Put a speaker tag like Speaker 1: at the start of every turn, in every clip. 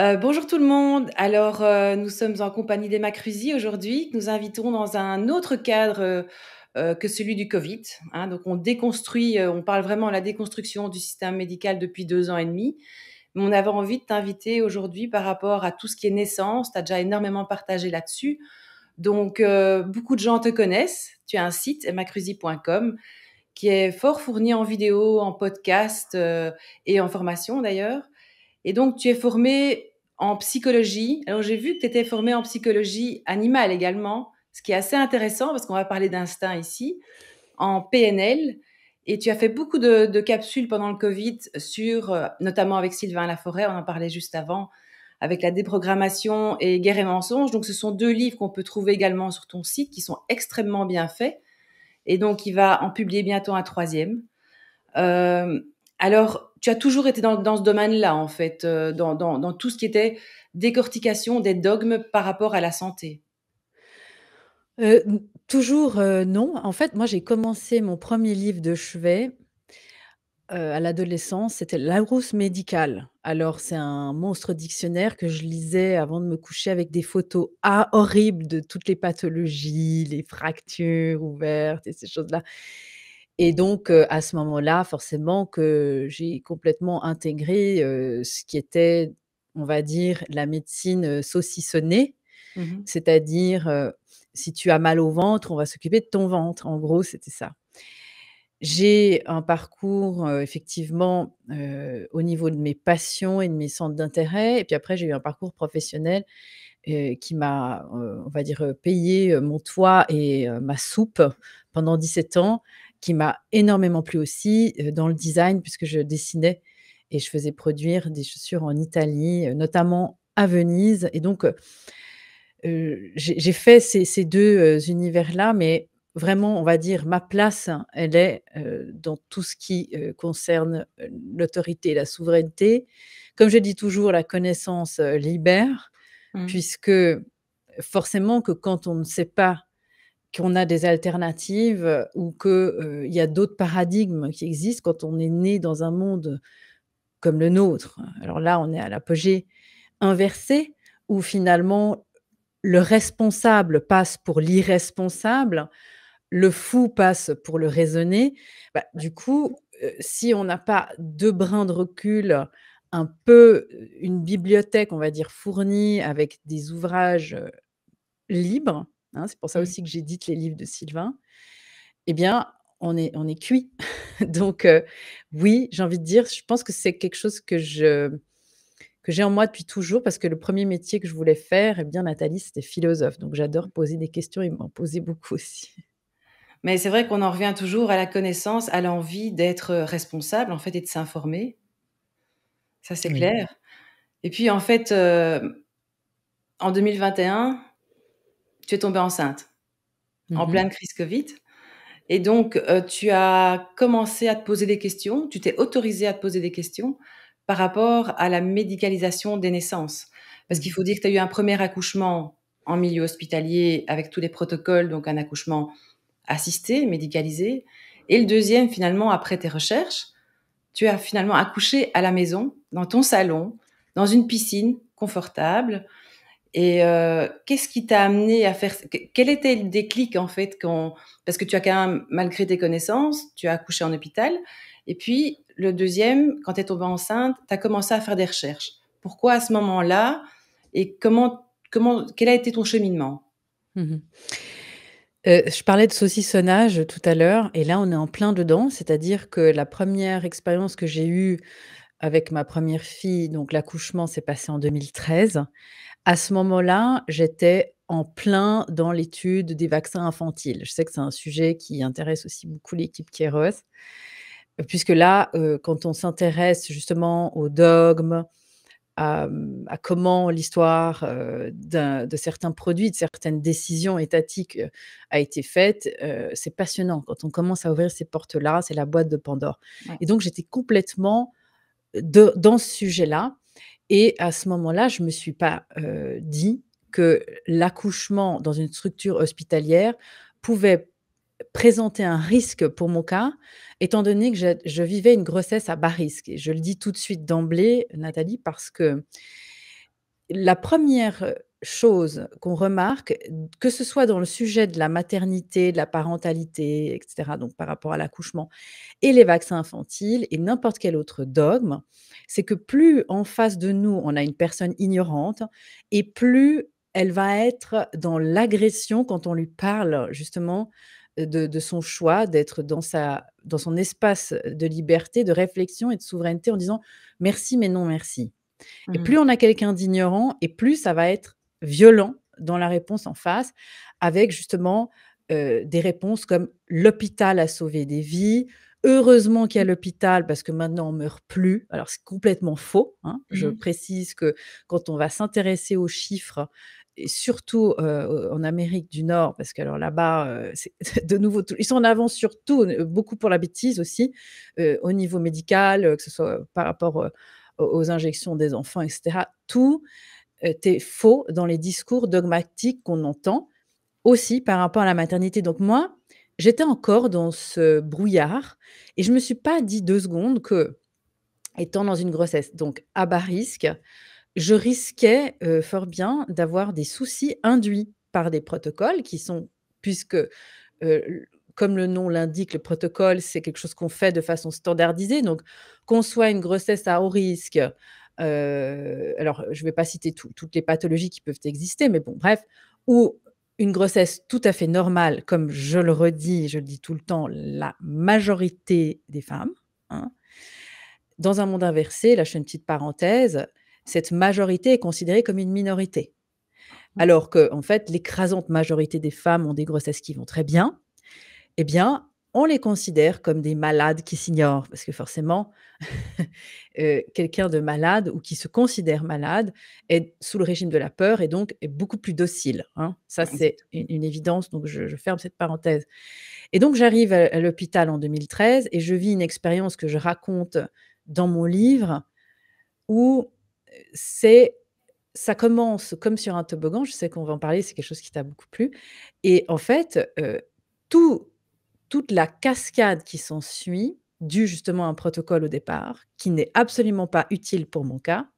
Speaker 1: Euh, bonjour tout le monde. Alors, euh, nous sommes en compagnie d'Emma Cruzy aujourd'hui, nous invitons dans un autre cadre euh, que celui du Covid. Hein. Donc, on déconstruit, on parle vraiment de la déconstruction du système médical depuis deux ans et demi. Mais on avait envie de t'inviter aujourd'hui par rapport à tout ce qui est naissance. Tu as déjà énormément partagé là-dessus. Donc, beaucoup de gens te connaissent. Tu as un site, emmacruzy.com, qui est fort fourni en vidéo, en podcast et en formation d'ailleurs. Et donc, tu es formé en psychologie. Alors j'ai vu que tu étais formée en psychologie animale également, ce qui est assez intéressant parce qu'on va parler d'instinct ici, en PNL. Et tu as fait beaucoup de, capsules pendant le Covid sur, euh, notamment avec Sylvain Laforêt, on en parlait juste avant, avec la déprogrammation et Guerre et mensonges. Donc ce sont deux livres qu'on peut trouver également sur ton site qui sont extrêmement bien faits. Et donc il va en publier bientôt un troisième. Euh, alors, tu as toujours été dans, ce domaine-là, en fait, euh, dans, tout ce qui était décortication des dogmes par rapport à la santé.
Speaker 2: Euh, toujours euh, non. En fait, moi, j'ai commencé mon premier livre de chevet à l'adolescence. C'était La rousse médicale. Alors, c'est un monstre dictionnaire que je lisais avant de me coucher avec des photos horribles de toutes les pathologies, les fractures ouvertes et ces choses-là. Et donc, à ce moment-là, forcément que j'ai complètement intégré ce qui était, on va dire, la médecine saucissonnée, mmh c'est-à-dire, si tu as mal au ventre, on va s'occuper de ton ventre. En gros, c'était ça. J'ai un parcours, effectivement, au niveau de mes passions et de mes centres d'intérêt. Et puis après, j'ai eu un parcours professionnel qui m'a, on va dire, payé mon toit et ma soupe pendant 17 ans qui m'a énormément plu aussi euh, dans le design, puisque je dessinais et je faisais produire des chaussures en Italie, euh, notamment à Venise. Et donc, euh, j'ai fait ces, deux univers-là, mais vraiment, on va dire, ma place, hein, elle est dans tout ce qui concerne l'autorité et la souveraineté. Comme je dis toujours, la connaissance libère, mmh. puisque forcément que quand on ne sait pas qu'on a des alternatives euh, ou qu'il euh, y a d'autres paradigmes qui existent quand on est né dans un monde comme le nôtre. Alors là, on est à l'apogée inversé, où finalement le responsable passe pour l'irresponsable, le fou passe pour le raisonné. Bah, du coup, euh, si on n'a pas deux brins de recul, un peu une bibliothèque, on va dire, fournie avec des ouvrages libres, Hein, c'est pour ça mmh. aussi que j'édite les livres de Sylvain, eh bien, on est, on est cuit. Donc, euh, oui, j'ai envie de dire, je pense que c'est quelque chose que je que j'ai en moi depuis toujours, parce que le premier métier que je voulais faire, eh bien, Nathalie, c'était philosophe. Donc, j'adore mmh. poser des questions et m'en poser beaucoup aussi. Mais c'est
Speaker 1: vrai qu'on en revient toujours à la connaissance, à l'envie d'être responsable, en fait, et de s'informer. Ça, c'est clair. Et puis, en fait, euh, en 2021, tu es tombée enceinte en mhm. pleine crise Covid. Et donc, euh, tu as commencé à te poser des questions, tu t'es autorisée à te poser des questions par rapport à la médicalisation des naissances. Parce qu'il mhm. faut dire que tu as eu un premier accouchement en milieu hospitalier avec tous les protocoles, donc un accouchement assisté, médicalisé. Et le deuxième, finalement, après tes recherches, tu as finalement accouché à la maison, dans ton salon, dans une piscine confortable, et euh, qu'est-ce qui t'a amené à faire Quel était le déclic en fait quand Parce que tu as quand même, malgré tes connaissances, tu as accouché en hôpital. Et puis le deuxième, quand tu es tombée enceinte, tu as commencé à faire des recherches. Pourquoi à ce moment-là Et comment, comment, quel a été ton
Speaker 2: cheminement mmh euh, je parlais de saucissonnage tout à l'heure, et là on est en plein dedans, c'est-à-dire que la première expérience que j'ai eue avec ma première fille, donc l'accouchement s'est passé en 2013. À ce moment-là, j'étais en plein dans l'étude des vaccins infantiles. Je sais que c'est un sujet qui intéresse aussi beaucoup l'équipe Kéros, euh, puisque là, euh, quand on s'intéresse justement aux dogmes, à, comment l'histoire euh, de certains produits, de certaines décisions étatiques a été faite, c'est passionnant. Quand on commence à ouvrir ces portes-là, c'est la boîte de Pandore. Et donc, j'étais complètement dans ce sujet-là. Et à ce moment-là, je ne me suis pas euh, dit que l'accouchement dans une structure hospitalière pouvait présenter un risque pour mon cas, étant donné que je, vivais une grossesse à bas risque. Et je le dis tout de suite d'emblée, Nathalie, parce que la première chose qu'on remarque, que ce soit dans le sujet de la maternité, de la parentalité, etc., donc par rapport à l'accouchement, et les vaccins infantiles, et n'importe quel autre dogme, c'est que plus en face de nous, on a une personne ignorante, et plus elle va être dans l'agression quand on lui parle justement de, son choix, d'être dans, dans son espace de liberté, de réflexion et de souveraineté en disant merci mais non merci. Et mmh plus on a quelqu'un d'ignorant, et plus ça va être violent dans la réponse en face, avec justement euh, des réponses comme l'hôpital a sauvé des vies, heureusement qu'il y a mmh. l'hôpital parce que maintenant on meurt plus. Alors c'est complètement faux. Hein. Je mmh. précise que quand on va s'intéresser aux chiffres, et surtout euh, en Amérique du Nord, parce que alors là-bas, euh, c'est de nouveau, ils sont en avance surtout, beaucoup pour la bêtise aussi, au niveau médical, que ce soit par rapport aux injections des enfants, etc. Tout était euh, faux dans les discours dogmatiques qu'on entend aussi par rapport à la maternité. Donc moi, j'étais encore dans ce brouillard et je ne me suis pas dit deux secondes que, étant dans une grossesse donc à bas risque, je risquais euh, fort bien d'avoir des soucis induits par des protocoles qui sont, puisque, euh, comme le nom l'indique, le protocole, c'est quelque chose qu'on fait de façon standardisée. Donc, qu'on soit une grossesse à haut risque, euh, alors je ne vais pas citer toutes les pathologies qui peuvent exister, mais bon, bref, ou une grossesse tout à fait normale, comme je le redis, je le dis tout le temps, la majorité des femmes. Hein. Dans un monde inversé, là je une petite parenthèse, cette majorité est considérée comme une minorité. Mmh. Alors que, en fait, l'écrasante majorité des femmes ont des grossesses qui vont très bien, eh bien, on les considère comme des malades qui s'ignorent, parce que forcément, euh, quelqu'un de malade ou qui se considère malade est sous le régime de la peur et donc est beaucoup plus docile. Hein. Ça, c'est une, évidence, donc je, ferme cette parenthèse. Et donc, j'arrive à, l'hôpital en 2013 et je vis une expérience que je raconte dans mon livre où euh, c'est ça commence comme sur un toboggan, je sais qu'on va en parler, c'est quelque chose qui t'a beaucoup plu. Et en fait, euh, tout toute la cascade qui s'ensuit, due justement à un protocole au départ, qui n'est absolument pas utile pour mon cas,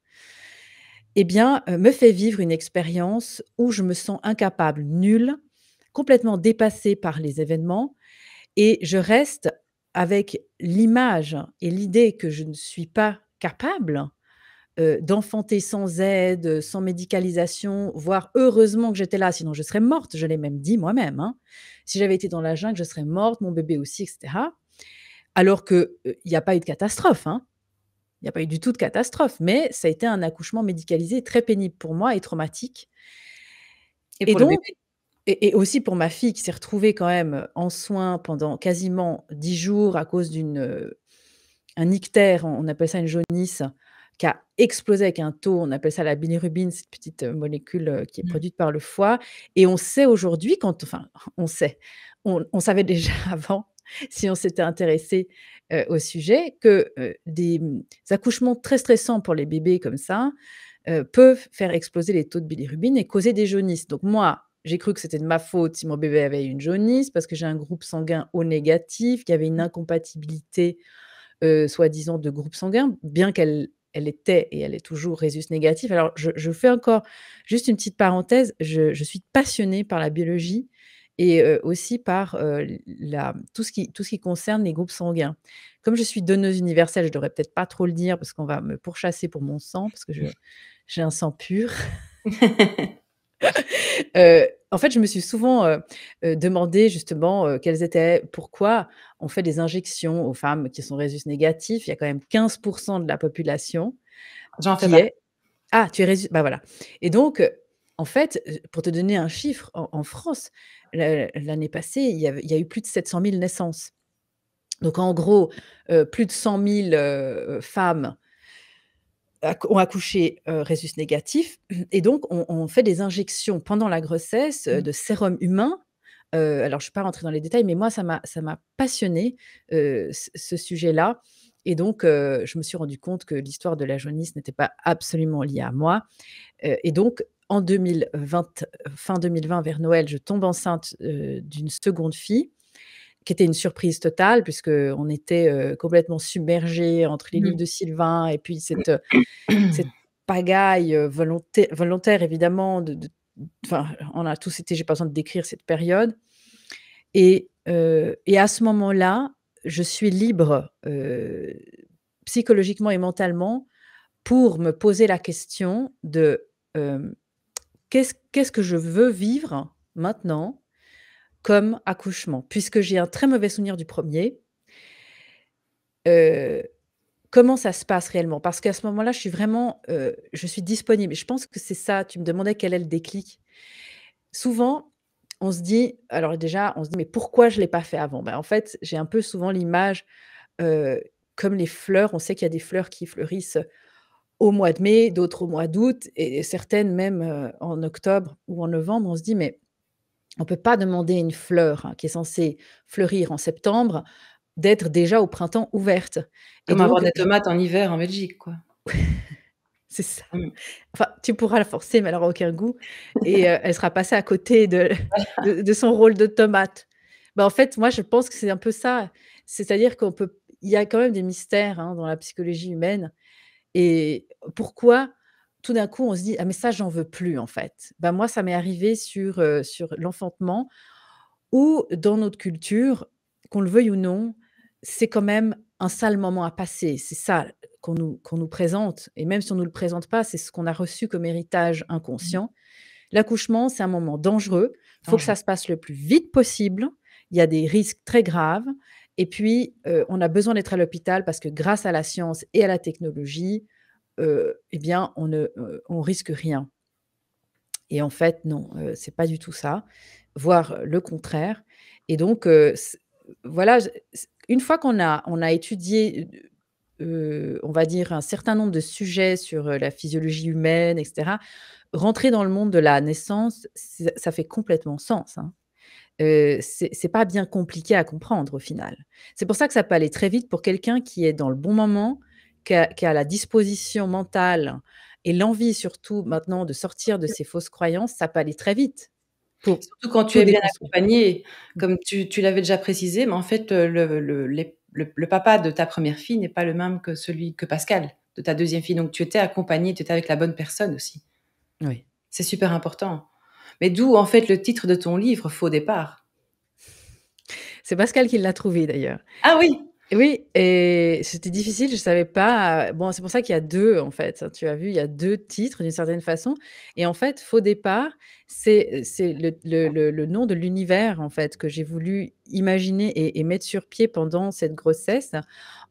Speaker 2: eh bien, euh, me fait vivre une expérience où je me sens incapable, nulle, complètement dépassée par les événements, et je reste avec l'image et l'idée que je ne suis pas capable euh, d'enfanter sans aide, euh, sans médicalisation, voire heureusement que j'étais là, sinon je serais morte, je l'ai même dit moi-même. Hein. Si j'avais été dans la jungle, je serais morte, mon bébé aussi, etc. Alors qu'il n'y euh, a pas eu de catastrophe. Il hein. n'y a pas eu du tout de catastrophe, mais ça a été un accouchement médicalisé très pénible pour moi et traumatique. Et, donc, et, aussi pour ma fille qui s'est retrouvée quand même en soins pendant quasiment dix jours à cause d'une ictère, on appelle ça une jaunisse, a explosé avec un taux, on appelle ça la bilirubine, cette petite euh, molécule euh, qui est mmh. produite par le foie. Et on sait aujourd'hui, quand, enfin, on sait, on, savait déjà avant, si on s'était intéressé euh, au sujet, que des, mmh, accouchements très stressants pour les bébés comme ça peuvent faire exploser les taux de bilirubine et causer des jaunisses. Donc moi, j'ai cru que c'était de ma faute si mon bébé avait une jaunisse parce que j'ai un groupe sanguin O négatif, qui avait une mmh. incompatibilité soi-disant de groupe sanguin, bien qu'elle elle était et elle est toujours résus négatif. Alors, je, fais encore juste une petite parenthèse. Je, suis passionnée par la biologie et euh, aussi par euh, la, tout, ce qui, tout ce qui concerne les groupes sanguins. Comme je suis donneuse universelle, je devrais peut-être pas trop le dire parce qu'on va me pourchasser pour mon sang, parce que j'ai un sang pur. euh, en fait, je me suis souvent demandé justement quelles étaient, pourquoi on fait des injections aux femmes qui sont résus négatifs. Il y a quand même 15% de la population. qui est... Ah, tu es résus. Bah voilà. Et donc, en fait, pour te donner un chiffre, en, France, l'année passée, il y, il y, a, eu plus de 700 000 naissances. Donc, en gros, plus de 100 000 femmes ont accouché euh, rhésus négatif. Et donc, on, fait des injections pendant la grossesse euh, mmh. de sérum humain. Euh, alors, je ne vais pas rentrer dans les détails, mais moi, ça m'a passionné euh, ce sujet-là. Et donc, je me suis rendu compte que l'histoire de la jaunisse n'était pas absolument liée à moi. et donc, en 2020, fin 2020, vers Noël, je tombe enceinte d'une seconde fille qui était une surprise totale, puisque on était euh, complètement submergé entre les livres mmh. de Sylvain et puis cette, euh, cette pagaille euh, volontaire, volontaire évidemment. De, on a tous été, j'ai pas besoin de décrire cette période. Et, et à ce moment-là, je suis libre psychologiquement et mentalement pour me poser la question de qu'est-ce que je veux vivre maintenant comme accouchement, puisque j'ai un très mauvais souvenir du premier. Euh, comment ça se passe réellement Parce qu'à ce moment-là, je suis vraiment, euh, je suis disponible. Je pense que c'est ça. Tu me demandais quel est le déclic. Souvent, on se dit, alors déjà, on se dit, mais pourquoi je l'ai pas fait avant ben, En fait, j'ai un peu souvent l'image euh, comme les fleurs. On sait qu'il y a des fleurs qui fleurissent au mois de mai, d'autres au mois d'août, et certaines même en octobre ou en novembre. On se dit, mais on ne peut pas demander une fleur hein, qui est censée fleurir en septembre d'être déjà au printemps ouverte. Comme avoir des tomates en hiver en Belgique, quoi. C'est ça. Mm. tu pourras la forcer, mais elle n'aura aucun goût. Et euh, elle sera passée à côté de, son rôle de tomate. Bah en fait, moi, je pense que c'est un peu ça. C'est-à-dire qu'il y a quand même des mystères hein, dans la psychologie humaine. Et pourquoi tout d'un coup, on se dit Ah, mais ça, j'en veux plus, en fait. Ben, moi, ça m'est arrivé sur, euh, sur l'enfantement, où dans notre culture, qu'on le veuille ou non, c'est quand même un sale moment à passer. C'est ça qu'on nous, présente. Et même si on ne nous le présente pas, c'est ce qu'on a reçu comme héritage mmh. inconscient. L'accouchement, c'est un moment dangereux. Il faut que ça se passe le plus vite possible. Il y a des risques très graves. Et puis, euh, on a besoin d'être à l'hôpital parce que grâce à la science et à la technologie, euh, eh bien, on ne euh, on risque rien. Et en fait, non, ce euh, c'est pas du tout ça, voire le contraire. Et donc, voilà, une fois qu'on a, on a étudié, on va dire, un certain nombre de sujets sur la physiologie humaine, etc., rentrer dans le monde de la naissance, ça fait complètement sens. Hein. Euh, c'est pas bien compliqué à comprendre au final. C'est pour ça que ça peut aller très vite pour quelqu'un qui est dans le bon moment, qui a, la disposition mentale et l'envie surtout maintenant de sortir de ses fausses croyances, ça peut aller très vite. surtout quand tu es bien accompagné, mmh. comme tu,
Speaker 1: l'avais déjà précisé, mais en fait, euh, le, papa de ta première fille n'est pas le même que celui que Pascal, de ta deuxième fille. Donc tu étais accompagné, tu étais avec la bonne personne aussi. Oui. C'est super important. Mais d'où en fait le titre de ton livre, Faux départ.
Speaker 2: C'est Pascal qui l'a trouvé d'ailleurs. Ah oui. Oui, et c'était difficile, je ne savais pas. Euh, bon, c'est pour ça qu'il y a deux, en fait. Hein, tu as vu, il y a deux titres d'une certaine façon. Et en fait, Faux départ c'est le, nom de l'univers en fait que j'ai voulu imaginer et, mettre sur pied pendant cette grossesse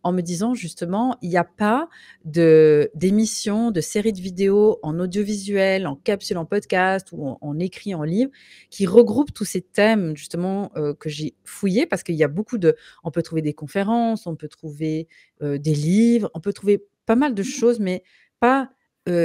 Speaker 2: en me disant justement il n'y a pas de d'émissions, de série de vidéos en audiovisuel, en capsule, en podcast ou en, écrit, en livre qui regroupent tous ces thèmes justement que j'ai fouillés parce qu'il y a beaucoup de, on peut trouver des conférences, on peut trouver des livres, on peut trouver pas mal de mmh. choses mais pas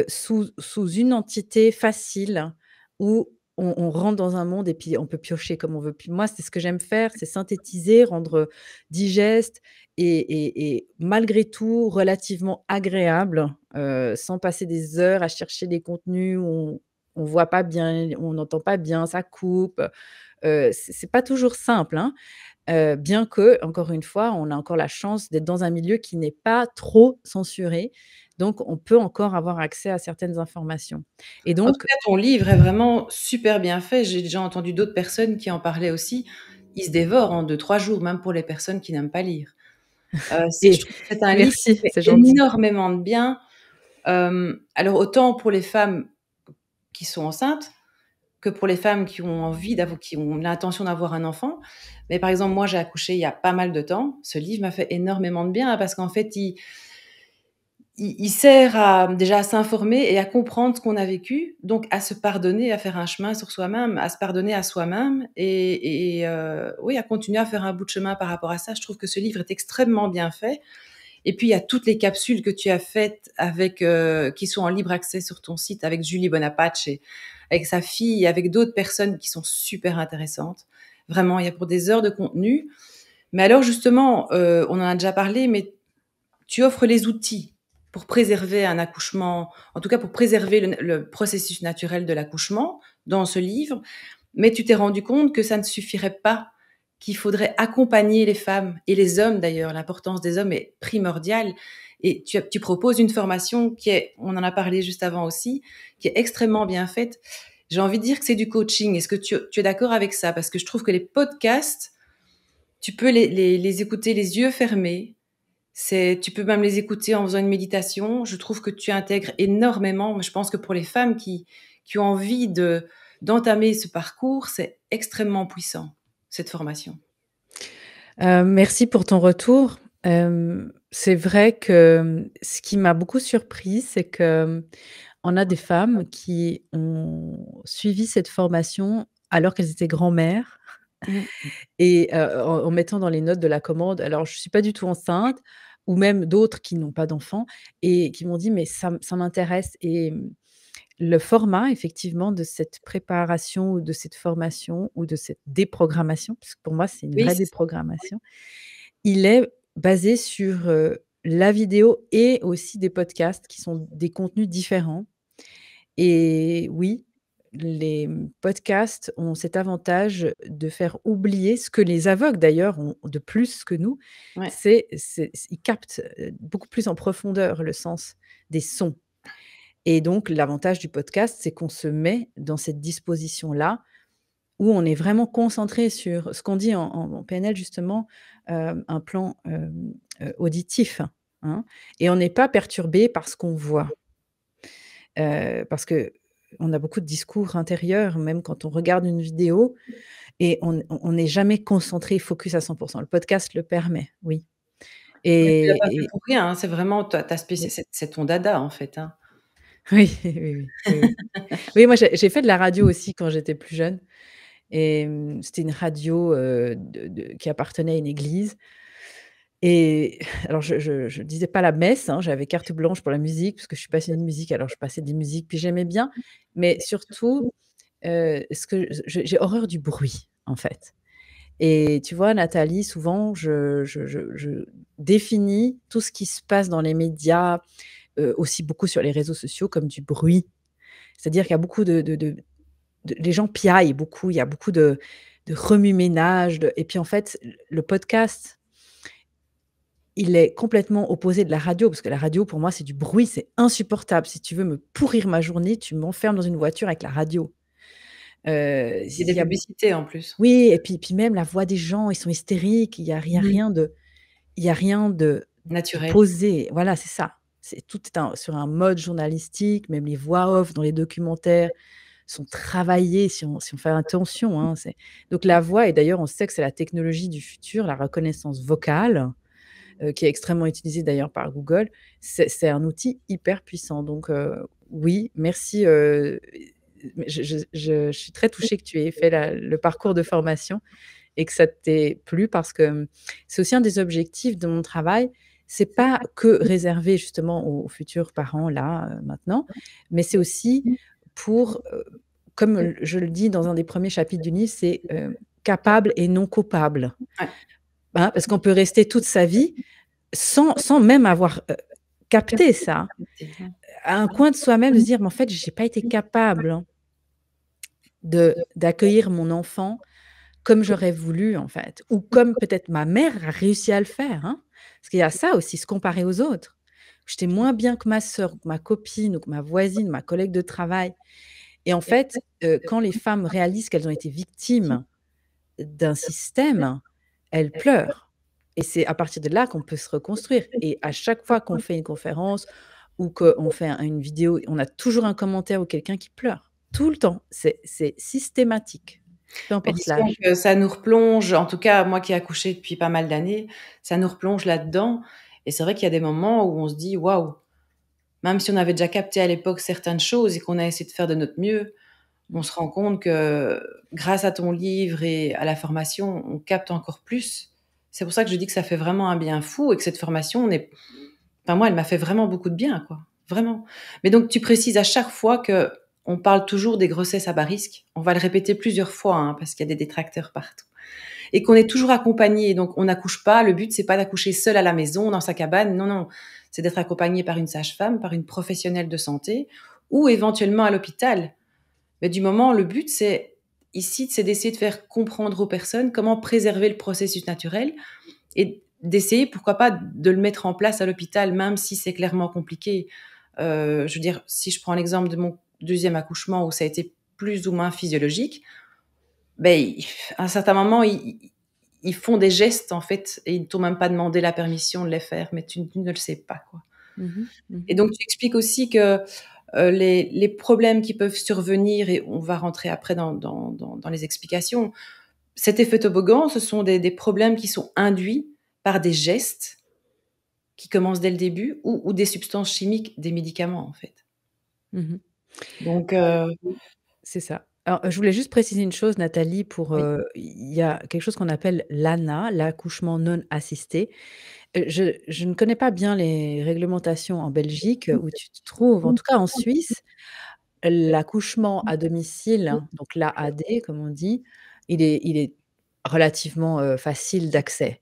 Speaker 2: sous une entité facile où on, rentre dans un monde et puis on peut piocher comme on veut. Puis moi, c'est ce que j'aime faire, c'est synthétiser, rendre digeste et, malgré tout relativement agréable, euh, sans passer des heures à chercher des contenus où on, on voit pas bien, on n'entend pas bien, ça coupe. Euh, c'est pas toujours simple, hein. bien que, encore une fois, on a encore la chance d'être dans un milieu qui n'est pas trop censuré. Donc, on peut encore avoir accès à certaines informations. Et donc, en ton
Speaker 1: livre est vraiment super bien fait. J'ai déjà entendu d'autres personnes qui en parlaient aussi. Il se dévore en hein, deux, trois jours, même pour les personnes qui n'aiment pas lire. c'est un livre qui fait énormément de bien. alors, autant pour les femmes, qui sont enceintes que pour les femmes qui ont envie d'avoir, qui ont l'intention d'avoir un enfant. Mais par exemple, moi, j'ai accouché il y a pas mal de temps. Ce livre m'a fait énormément de bien hein, parce qu'en fait, il, il, sert déjà à s'informer et à comprendre ce qu'on a vécu, donc à se pardonner, à faire un chemin sur soi-même, à se pardonner à soi-même et, et euh, oui, à continuer à faire un bout de chemin par rapport à ça. Je trouve que ce livre est extrêmement bien fait. Et puis, il y a toutes les capsules que tu as faites avec, euh, qui sont en libre accès sur ton site avec Julie Bonaparte, avec sa fille, avec d'autres personnes qui sont super intéressantes. Vraiment, il y a pour des heures de contenu. Mais alors, justement, euh, on en a déjà parlé, mais tu offres les outils pour préserver un accouchement, en tout cas pour préserver le processus naturel de l'accouchement dans ce livre. Mais tu t'es rendu compte que ça ne suffirait pas qu'il faudrait accompagner les femmes et les hommes d'ailleurs. L'importance des hommes est primordiale. Et tu, proposes une formation qui est, on en a parlé juste avant aussi, qui est extrêmement bien faite. J'ai envie de dire que c'est du coaching. Est-ce que tu, es d'accord avec ça Parce que je trouve que les podcasts, tu peux les, écouter les yeux fermés. C'est, tu peux même les écouter en faisant une méditation. Je trouve que tu intègres énormément. Je pense que pour les femmes qui, ont envie de, d'entamer ce parcours, c'est extrêmement puissant cette formation.
Speaker 2: Euh, merci pour ton retour. Euh, c'est vrai que euh, ce qui m'a beaucoup surpris, c'est que on a des femmes qui ont suivi cette formation alors qu'elles étaient grand-mères. Mm. Et en, mettant dans les notes de la commande, alors je suis pas du tout enceinte, ou même d'autres qui n'ont pas d'enfants et qui m'ont dit mais ça, ça m'intéresse et le format, effectivement, de cette préparation ou de cette formation ou de cette déprogrammation, parce que pour moi, c'est une vraie déprogrammation, il est basé sur la vidéo et aussi des podcasts qui sont des contenus différents. Et oui, les mmh, podcasts ont cet avantage de faire oublier ce que les aveugles d'ailleurs ont de plus que nous. C'est, ils captent beaucoup plus en profondeur le sens des sons et donc, l'avantage du podcast, c'est qu'on se met dans cette disposition-là où on est vraiment concentré sur ce qu'on dit en, PNL, justement, euh, un plan euh, euh, auditif. Hein. et on n'est pas perturbé par ce qu'on voit. parce que on a beaucoup de discours intérieurs, même quand on regarde une vidéo, et on n'est jamais concentré, focus à 100%. Le podcast le permet, oui. Et,
Speaker 1: hein, c'est vraiment ta,
Speaker 2: ton dada en fait. Hein. Oui, oui, oui. Oui, moi, j'ai fait de la radio aussi quand j'étais plus jeune. Et mmh, c'était une radio, qui appartenait à une église et alors je ne disais pas la messe, hein, j'avais carte blanche pour la musique parce que je suis passionnée de musique, alors je passais des musiques, puis j'aimais bien, mais surtout, j'ai horreur du bruit, en fait et tu vois, Nathalie, souvent, je je définis tout ce qui se passe dans les médias, euh, aussi beaucoup sur les réseaux sociaux comme du bruit. C'est-à-dire qu'il y a beaucoup de, Les gens piaillent beaucoup, il y a beaucoup de, remue-ménage. Et puis en fait, le podcast, il est complètement opposé de la radio, parce que la radio, pour moi, c'est du bruit, c'est insupportable. Si tu veux me pourrir ma journée, tu m'enfermes dans une voiture avec la radio. Euh, c'est des publicités en plus. Oui, et puis, puis même la voix des gens, ils sont hystériques, il n'y a, a, mmh. rien de... Il y a rien de... Naturel. Posé, voilà, c'est ça c'est tout est sur un mode journalistique, même les voix off dans les documentaires sont travaillées si on, fait attention. Hein, donc la voix, et d'ailleurs on sait que c'est la technologie du futur, la reconnaissance vocale, euh, qui est extrêmement utilisée d'ailleurs par Google, c'est un outil hyper puissant. Donc euh, oui, merci. Euh, je, suis très touchée que tu aies fait le parcours de formation et que ça t'ait plu parce que hum, c'est aussi un des objectifs de mon travail, c'est pas que réservé justement aux, futurs parents là euh, maintenant, mais c'est aussi mmh. pour, euh, comme mmh. je le dis dans un des premiers chapitres du livre, c'est mmh. euh, capable et non coupable, hein, parce qu'on peut rester toute sa vie sans, même avoir capté ça, à un coin de soi-même de se dire mais en fait j'ai pas été capable hein, de d'accueillir mon enfant comme j'aurais voulu en fait, ou comme peut-être ma mère a réussi à le faire. Hein. Parce qu'il y a ça aussi, se comparer aux autres. J'étais moins bien que ma sœur, ma copine, ou ma voisine, ma collègue de travail. Et en fait, quand les femmes réalisent qu'elles ont été victimes d'un système, elles pleurent. Et c'est à partir de là qu'on peut se reconstruire. Et à chaque fois qu'on fait une conférence ou qu'on fait une vidéo, on a toujours un commentaire ou quelqu'un qui pleure. Tout le temps. C'est systématique ça nous replonge, en tout cas moi
Speaker 1: qui ai accouché depuis pas mal d'années, ça nous replonge là-dedans. Et c'est vrai qu'il y a des moments où on se dit waouh, même si on avait déjà capté à l'époque certaines choses et qu'on a essayé de faire de notre mieux, on se rend compte que grâce à ton livre et à la formation, on capte encore plus. C'est pour ça que je dis que ça fait vraiment un bien fou et que cette formation, on moi, elle m'a fait vraiment beaucoup de bien, quoi, vraiment. Mais donc tu précises à chaque fois que on parle toujours des grossesses à bas risque. On va le répéter plusieurs fois hein, parce qu'il y a des détracteurs partout. Et qu'on est toujours accompagné. Donc, on n'accouche pas. Le but, c'est pas d'accoucher seul à la maison, dans sa cabane. Non, non. C'est d'être accompagné par une sage-femme, par une professionnelle de santé ou éventuellement à l'hôpital. Mais du moment, le but, c'est ici, c'est d'essayer de faire comprendre aux personnes comment préserver le processus naturel et d'essayer, pourquoi pas, de le mettre en place à l'hôpital, même si c'est clairement compliqué. Euh, je veux dire, si je prends l'exemple de mon deuxième accouchement où ça a été plus ou moins physiologique, ben, à un certain moment, ils, font des gestes, en fait, et ils ne t'ont même pas demandé la permission de les faire, mais tu, ne le sais pas, quoi. Mmh mmh et donc, tu expliques aussi que euh, les, problèmes qui peuvent survenir, et on va rentrer après dans, les explications, cet effet toboggan, ce sont des, problèmes qui sont induits par des gestes qui commencent dès le début ou, des
Speaker 2: substances chimiques, des médicaments, en fait. Mmh donc, euh, c'est ça. Alors, je voulais juste préciser une chose, Nathalie, pour il y a quelque chose qu'on appelle l'ANA, l'accouchement non assisté. Je, ne connais pas bien les réglementations en Belgique où tu te trouves, en tout cas en Suisse, l'accouchement à domicile, donc l'AAD comme on dit, il est, il est relativement facile d'accès.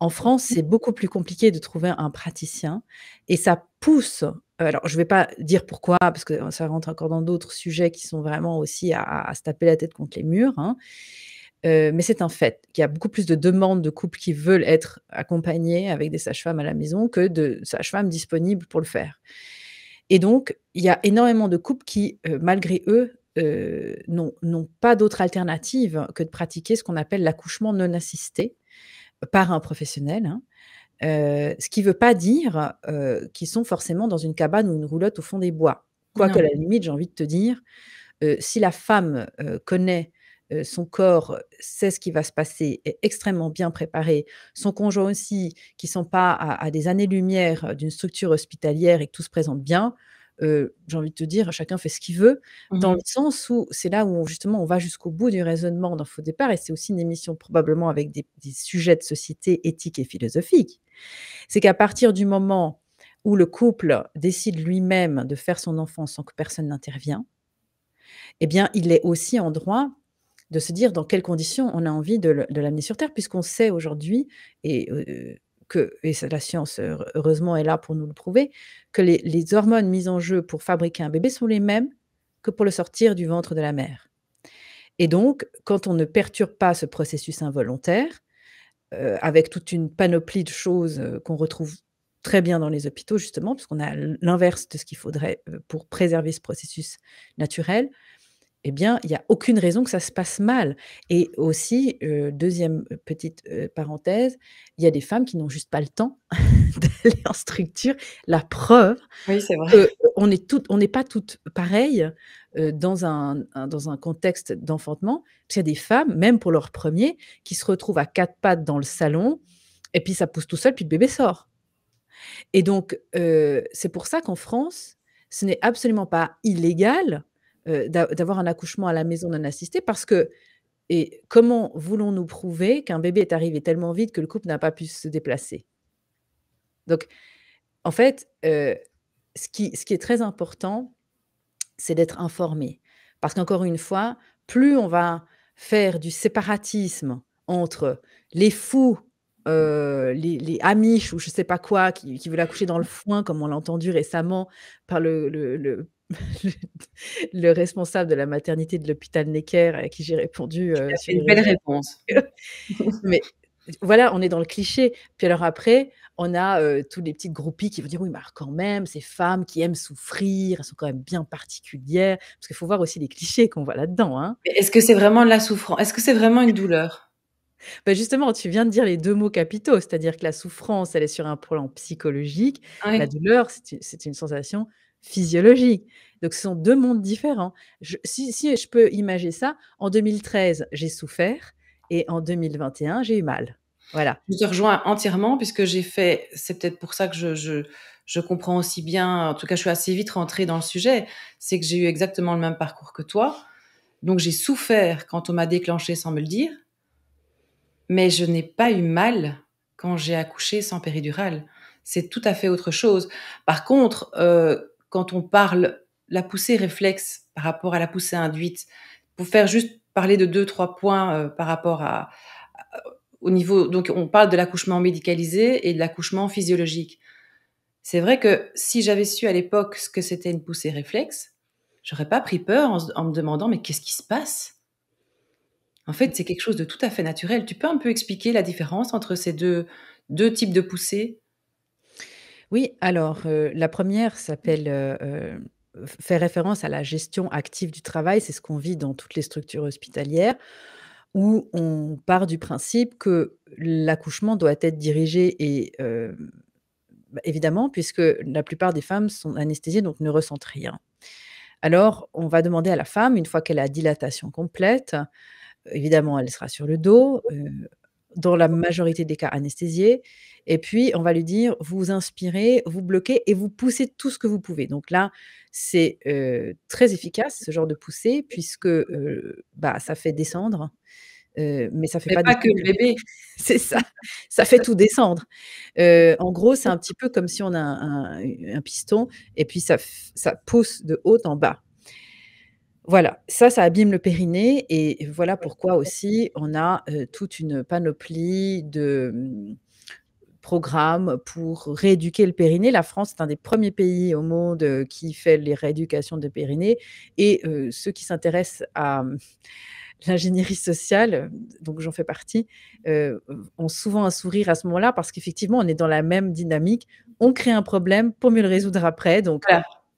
Speaker 2: En France, c'est beaucoup plus compliqué de trouver un praticien et ça pousse euh, alors, je ne vais pas dire pourquoi, parce que euh, ça rentre encore dans d'autres sujets qui sont vraiment aussi à, se taper la tête contre les murs. Hein. Euh, mais c'est un fait qu'il y a beaucoup plus de demandes de couples qui veulent être accompagnés avec des sages-femmes à la maison que de sages-femmes disponibles pour le faire. Et donc, il y a énormément de couples qui, malgré eux, n'ont pas d'autre alternative que de pratiquer ce qu'on appelle l'accouchement non assisté par un professionnel. Hein ce qui ne veut pas dire qu'ils sont forcément dans une cabane ou une roulotte au fond des bois.
Speaker 1: Quoique, à la limite,
Speaker 2: j'ai envie de te dire, si la femme connaît son corps, sait ce qui va se passer, est extrêmement bien préparée, son conjoint aussi, qui ne sont pas à, à des années-lumière d'une structure hospitalière et que tout se présente bien, euh, j'ai envie de te dire, chacun fait ce qu'il veut, mmh dans le sens où c'est là où justement on va jusqu'au bout du raisonnement d'un faux départ, et c'est aussi une émission probablement avec des, sujets de société éthique et philosophique. C'est qu'à partir du moment où le couple décide lui-même de faire son enfant sans que personne n'intervient, eh bien, il est aussi en droit de se dire dans quelles conditions on a envie de l'amener sur Terre, puisqu'on sait aujourd'hui, et euh, que, et la science heureusement est là pour nous le prouver, que les, hormones mises en jeu pour fabriquer un bébé sont les mêmes que pour le sortir du ventre de la mère. Et donc, quand on ne perturbe pas ce processus involontaire, avec toute une panoplie de choses qu'on retrouve très bien dans les hôpitaux, justement, puisqu'on a l'inverse de ce qu'il faudrait pour préserver ce processus naturel, eh bien, il n'y a aucune raison que ça se passe mal. Et aussi, euh, deuxième euh, petite euh, parenthèse, il y a des femmes qui n'ont juste pas le temps d'aller en structure. La preuve, on on n'est pas toutes pareilles dans un, contexte d'enfantement. Il y a des femmes, même pour leur premier, qui se retrouvent à quatre pattes dans le salon, et puis ça pousse tout seul, puis le bébé sort. Et donc, c'est pour ça qu'en France, ce n'est absolument pas illégal euh, d'avoir un accouchement à la maison d'un assisté parce que et comment voulons-nous prouver qu'un bébé est arrivé tellement vite que le couple n'a pas pu se déplacer Donc, en fait, euh, ce, qui, ce qui est très important, c'est d'être informé. Parce qu'encore une fois, plus on va faire du séparatisme entre les fous euh, les, les, ou je ne sais pas quoi qui, veulent accoucher dans le foin, comme on l'a entendu récemment par le le responsable de la maternité de l'hôpital Necker à qui j'ai répondu. C'est euh, une belle réponse. Mais voilà, on est dans le cliché. Puis alors après, on a euh, tous les petites groupies qui vont dire oui, mais quand même, ces femmes qui aiment souffrir, elles sont quand même bien particulières. Parce qu'il faut voir aussi les clichés qu'on voit là-dedans. Hein. Est-ce que c'est vraiment la souffrance Est-ce que c'est vraiment une douleur bah, justement, tu viens de dire les deux mots capitaux, c'est-à-dire que la souffrance, elle est sur un plan psychologique, ah la douleur, c'est une sensation physiologie. Donc, ce sont deux mondes différents. si, je peux imaginer ça, en 2013, j'ai souffert et en 2021, j'ai eu mal. Voilà. Je te rejoins entièrement puisque j'ai fait, c'est peut-être pour ça que je, je, comprends
Speaker 1: aussi bien, en tout cas, je suis assez vite rentrée dans le sujet, c'est que j'ai eu exactement le même parcours que toi. Donc, j'ai souffert quand on m'a déclenché sans me le dire, mais je n'ai pas eu mal quand j'ai accouché sans péridurale. C'est tout à fait autre chose. Par contre, euh, quand on parle la poussée réflexe par rapport à la poussée induite, pour faire juste parler de deux, trois points euh, par rapport au niveau. Donc, on parle de l'accouchement médicalisé et de l'accouchement physiologique. C'est vrai que si j'avais su à l'époque ce que c'était une poussée réflexe, j'aurais pas pris peur en, me demandant mais qu'est-ce qui se passe en fait, c'est quelque chose de tout à fait naturel. Tu peux un peu expliquer la différence entre ces deux, deux types de
Speaker 2: poussées oui, alors, euh, la première s'appelle, euh, euh, faire fait référence à la gestion active du travail. C'est ce qu'on vit dans toutes les structures hospitalières où on part du principe que l'accouchement doit être dirigé et bah, évidemment puisque la plupart des femmes sont anesthésiées, donc ne ressentent rien. Alors, on va demander à la femme, une fois qu'elle a dilatation complète, évidemment, elle sera sur le dos, dans la majorité des cas anesthésiés. Et puis, on va lui dire, vous inspirez, vous bloquez et vous poussez tout ce que vous pouvez. Donc là, c'est euh, très efficace, ce genre de poussée, puisque euh, bah, ça fait descendre. Euh, mais ça fait pas, que le bébé. c'est ça, ça fait tout descendre. en gros, c'est un petit peu comme si on a un, un piston et puis ça, ça pousse de haut en bas. Voilà, ça, ça abîme le périnée et voilà pourquoi aussi on a toute une panoplie de mmh, programmes pour rééduquer le périnée. La France est un des premiers pays au monde qui fait les rééducations de périnée et ceux qui s'intéressent à mmh, l'ingénierie sociale, donc j'en fais partie, ont souvent un sourire à ce moment-là parce qu'effectivement, on est dans la même dynamique. On crée un problème pour mieux le résoudre après. Donc,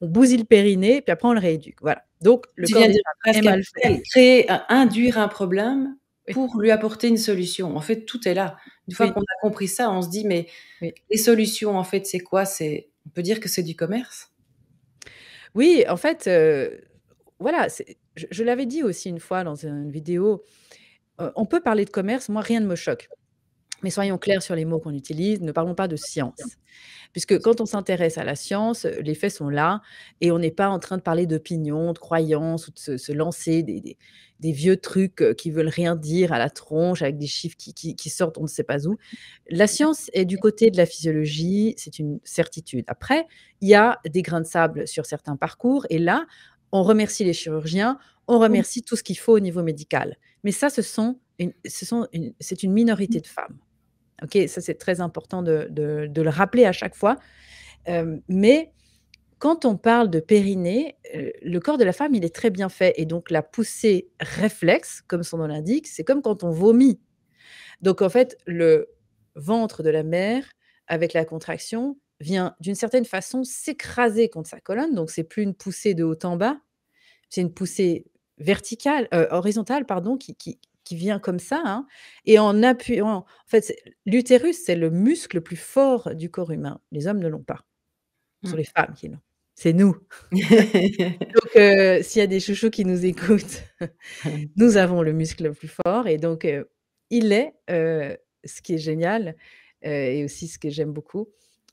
Speaker 2: on bousille le périnée, puis après on le rééduque. Voilà. Donc le tu viens de
Speaker 1: Créer, induire un problème pour lui apporter une solution. En fait, tout est là. Une fois qu'on a compris ça, on se dit mais les solutions, en fait, c'est quoi C'est on peut dire que c'est du
Speaker 2: commerce. Oui, en fait, euh, voilà. Je, l'avais dit aussi une fois dans une vidéo. Euh, on peut parler de commerce. Moi, rien ne me choque. Mais soyons clairs sur les mots qu'on utilise. Ne parlons pas de science. Puisque quand on s'intéresse à la science, euh, les faits sont là et on n'est pas en train de parler d'opinion, de croyances ou de se, lancer des, vieux trucs euh, qui veulent rien dire à la tronche avec des chiffres qui, sortent on ne sait pas où. La science est du côté de la physiologie, c'est une certitude. Après, il y a des grains de sable sur certains parcours et là, on remercie les chirurgiens, on remercie tout ce qu'il faut au niveau médical. Mais ça, ce sont, c'est une minorité mmh. de femmes. Ok, ça c'est très important de, le rappeler à chaque fois. Euh, mais quand on parle de périnée, euh, le corps de la femme, il est très bien fait. Et donc, la poussée réflexe, comme son nom l'indique, c'est comme quand on vomit. Donc, en fait, le ventre de la mère, avec la contraction, vient d'une certaine façon s'écraser contre sa colonne. Donc, c'est plus une poussée de haut en bas, c'est une poussée verticale, euh, horizontale, pardon, qui, vient comme ça, hein, et en appuyant. En fait, l'utérus, c'est le muscle le plus fort du corps humain. Les hommes ne l'ont pas. Ce sont mmh. les femmes qui l'ont. C'est nous. donc, euh, s'il y a des chouchous qui nous écoutent, nous avons le muscle le plus fort. Et donc, euh, il est, euh, ce qui est génial, et aussi ce que j'aime beaucoup,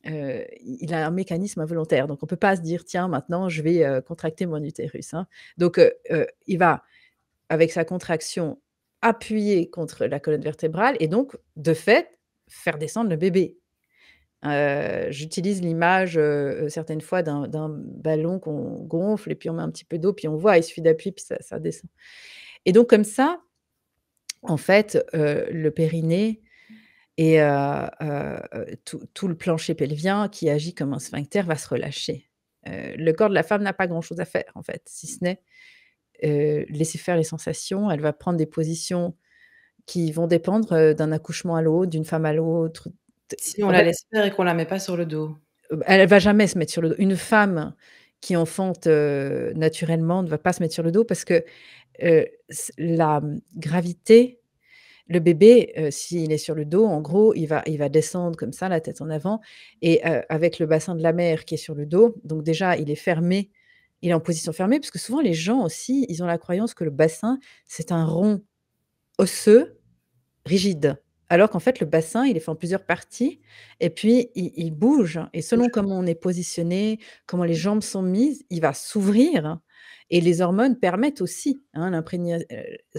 Speaker 2: il a un mécanisme involontaire. Donc, on peut pas se dire, tiens, maintenant, je vais contracter mon utérus. Hein. Donc, il va, avec sa contraction, appuyer contre la colonne vertébrale et donc, de fait, faire descendre le bébé. Euh, j'utilise l'image euh, euh, certaines fois d'un ballon qu'on gonfle et puis on met un petit peu d'eau, puis on voit, il suffit d'appui puis ça, descend. Et donc comme ça, en fait, le périnée et tout, le plancher pelvien qui agit comme un sphincter va se relâcher. le corps de la femme n'a pas grand-chose à faire, en fait, si ce n'est euh, laisser faire les sensations, elle va prendre des positions qui vont dépendre euh, d'un accouchement à l'autre, d'une femme à l'autre. Si on la laisse
Speaker 1: faire et qu'on la met pas sur le dos.
Speaker 2: Euh, elle va jamais se mettre sur le dos. Une femme qui enfante naturellement ne va pas se mettre sur le dos parce que la hum, gravité, le bébé, s'il est sur le dos, en gros, il va, il va descendre comme ça, la tête en avant, et avec le bassin de la mère qui est sur le dos, donc déjà, il est fermé il est en position fermée, parce que souvent les gens aussi, ils ont la croyance que le bassin, c'est un rond osseux, rigide. Alors qu'en fait, le bassin, il est fait en plusieurs parties et puis il, bouge. Et selon comment on est positionné, comment les jambes sont mises, il va s'ouvrir et les hormones permettent aussi hein, euh,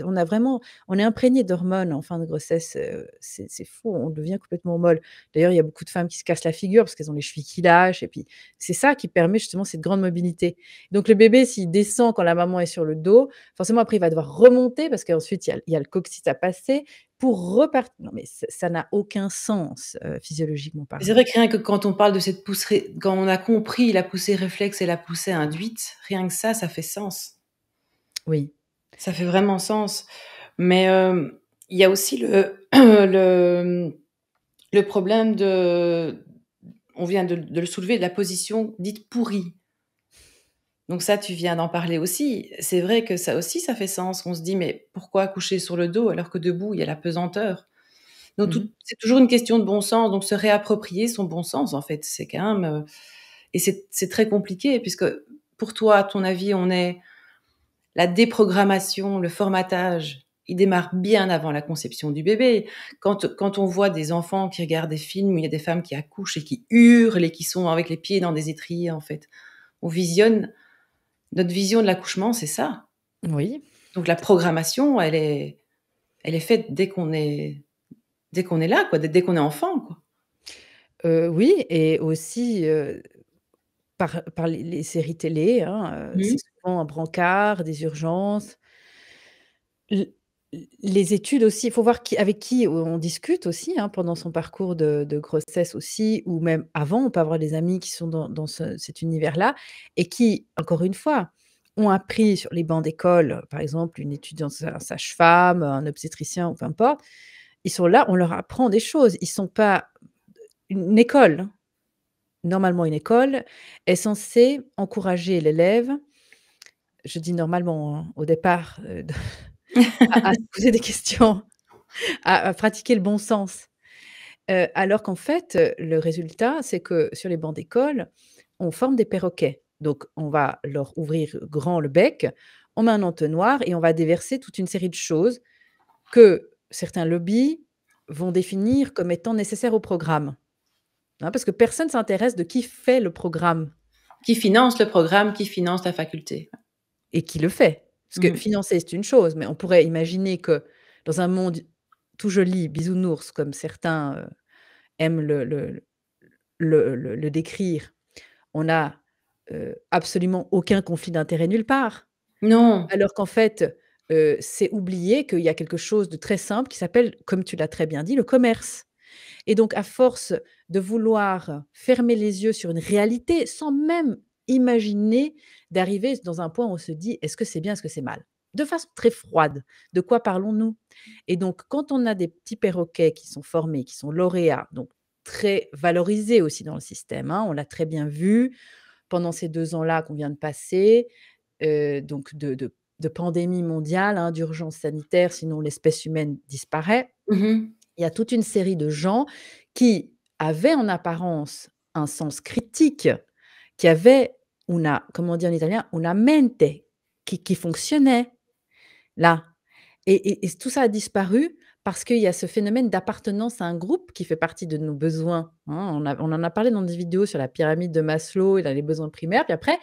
Speaker 2: On a vraiment, on est imprégné d'hormones en fin de grossesse. Euh, c'est, c'est fou, on devient complètement molle. D'ailleurs, il y a beaucoup de femmes qui se cassent la figure parce qu'elles ont les chevilles qui lâchent. Et puis, c'est ça qui permet justement cette grande mobilité. Donc, le bébé, s'il descend quand la maman est sur le dos, forcément après, il va devoir remonter parce qu'ensuite, il y a, il y a le coccyx à passer pour repartir. Non, mais ça n'a aucun sens euh, physiologiquement parlant. C'est
Speaker 1: vrai que rien que quand on parle de cette poussée, quand on a compris la poussée réflexe et la poussée induite, rien que ça, ça fait sens. Oui. Ça fait vraiment sens. Mais euh, il y a aussi le, le, le problème de. On vient de, de le soulever, de la position dite pourrie. Donc ça, tu viens d'en parler aussi. C'est vrai que ça aussi, ça fait sens. On se dit, mais pourquoi coucher sur le dos alors que debout, il y a la pesanteur Donc mmh. c'est toujours une question de bon sens. Donc se réapproprier son bon sens, en fait, c'est quand même... Euh, et c'est très compliqué, puisque pour toi, à ton avis, on est... La déprogrammation, le formatage, il démarre bien avant la conception du bébé. Quand, quand on voit des enfants qui regardent des films où il y a des femmes qui accouchent et qui hurlent et qui sont avec les pieds dans des étriers, en fait, on visionne notre vision de l'accouchement, c'est ça. Oui. Donc la programmation, elle est, elle est faite dès qu'on est, dès qu'on est là, quoi,
Speaker 2: dès, qu'on est enfant, quoi. Euh, oui, et aussi euh, par, par les, séries télé, hein, euh, mmh. c'est souvent un brancard, des urgences les études aussi, il faut voir qui, avec qui on discute aussi hein, pendant son parcours de, grossesse aussi, ou même avant, on peut avoir des amis qui sont dans, cet univers-là et qui, encore une fois, ont appris sur les bancs d'école, par exemple une étudiante, un sage-femme, un obstétricien, ou peu importe, ils sont là, on leur apprend des choses. Ils sont pas une école. Normalement, une école est censée encourager l'élève, je dis normalement hein, au départ euh, à, se poser des questions, à, pratiquer le bon sens. Euh, alors qu'en fait, le résultat, c'est que sur les bancs d'école, on forme des perroquets. Donc, on va leur ouvrir grand le bec, on met un entonnoir et on va déverser toute une série de choses que certains lobbies vont définir comme étant nécessaires au programme. Hein, parce que personne s'intéresse de qui fait le programme. Qui finance le programme, qui finance la faculté. Et qui le fait. Parce que mmh financer, c'est une chose, mais on pourrait imaginer que dans un monde tout joli, bisounours, comme certains euh, aiment le, décrire, on n'a euh, absolument aucun conflit d'intérêt nulle part. Non. Alors qu'en fait, euh, c'est oublier qu'il y a quelque chose de très simple qui s'appelle, comme tu l'as très bien dit, le commerce. Et donc, à force de vouloir fermer les yeux sur une réalité sans même imaginer d'arriver dans un point où on se dit est-ce que c'est bien, est-ce que c'est mal de façon très froide. De quoi parlons-nous Et donc, quand on a des petits perroquets qui sont formés, qui sont lauréats, donc très valorisés aussi dans le système, hein, on l'a très bien vu pendant ces deux ans-là qu'on vient de passer, euh, donc de, de, pandémie mondiale, hein, d'urgence sanitaire, sinon l'espèce humaine disparaît. Mmh il y a toute une série de gens qui avaient en apparence un sens critique, qui avaient a, comment on dit en italien, una mente qui, qui fonctionnait là. Et, tout ça a disparu parce qu'il y a ce phénomène d'appartenance à un groupe qui fait partie de nos besoins. Hein. on, en a parlé dans des vidéos sur la pyramide de Maslow et les besoins primaires. Puis après,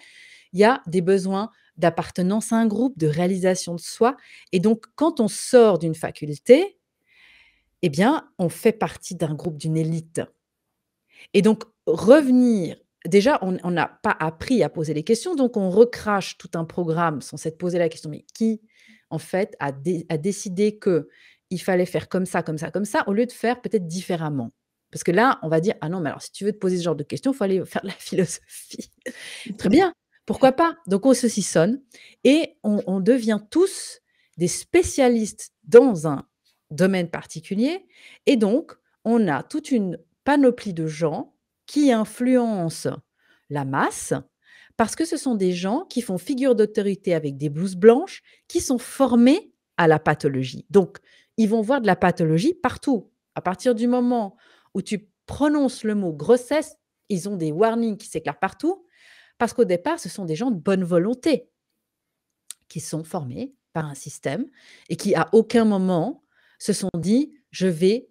Speaker 2: il y a des besoins d'appartenance à un groupe, de réalisation de soi. Et donc, quand on sort d'une faculté, eh bien, on fait partie d'un groupe, d'une élite. Et donc, revenir déjà, on n'a pas appris à poser les questions, donc on recrache tout un programme sans s'être posé la question, mais qui, en fait, a, décidé que il fallait faire comme ça, comme ça, comme ça, au lieu de faire peut-être différemment Parce que là, on va dire, ah non, mais alors si tu veux te poser ce genre de questions, il faut aller faire de la philosophie. Très bien, pourquoi pas Donc on se sonne et on devient tous des spécialistes dans un domaine particulier, et donc on a toute une panoplie de gens qui influencent la masse, parce que ce sont des gens qui font figure d'autorité avec des blouses blanches, qui sont formés à la pathologie. Donc, ils vont voir de la pathologie partout. À partir du moment où tu prononces le mot grossesse, ils ont des warnings qui s'éclairent partout, parce qu'au départ, ce sont des gens de bonne volonté qui sont formés par un système et qui, à aucun moment, se sont dit je vais,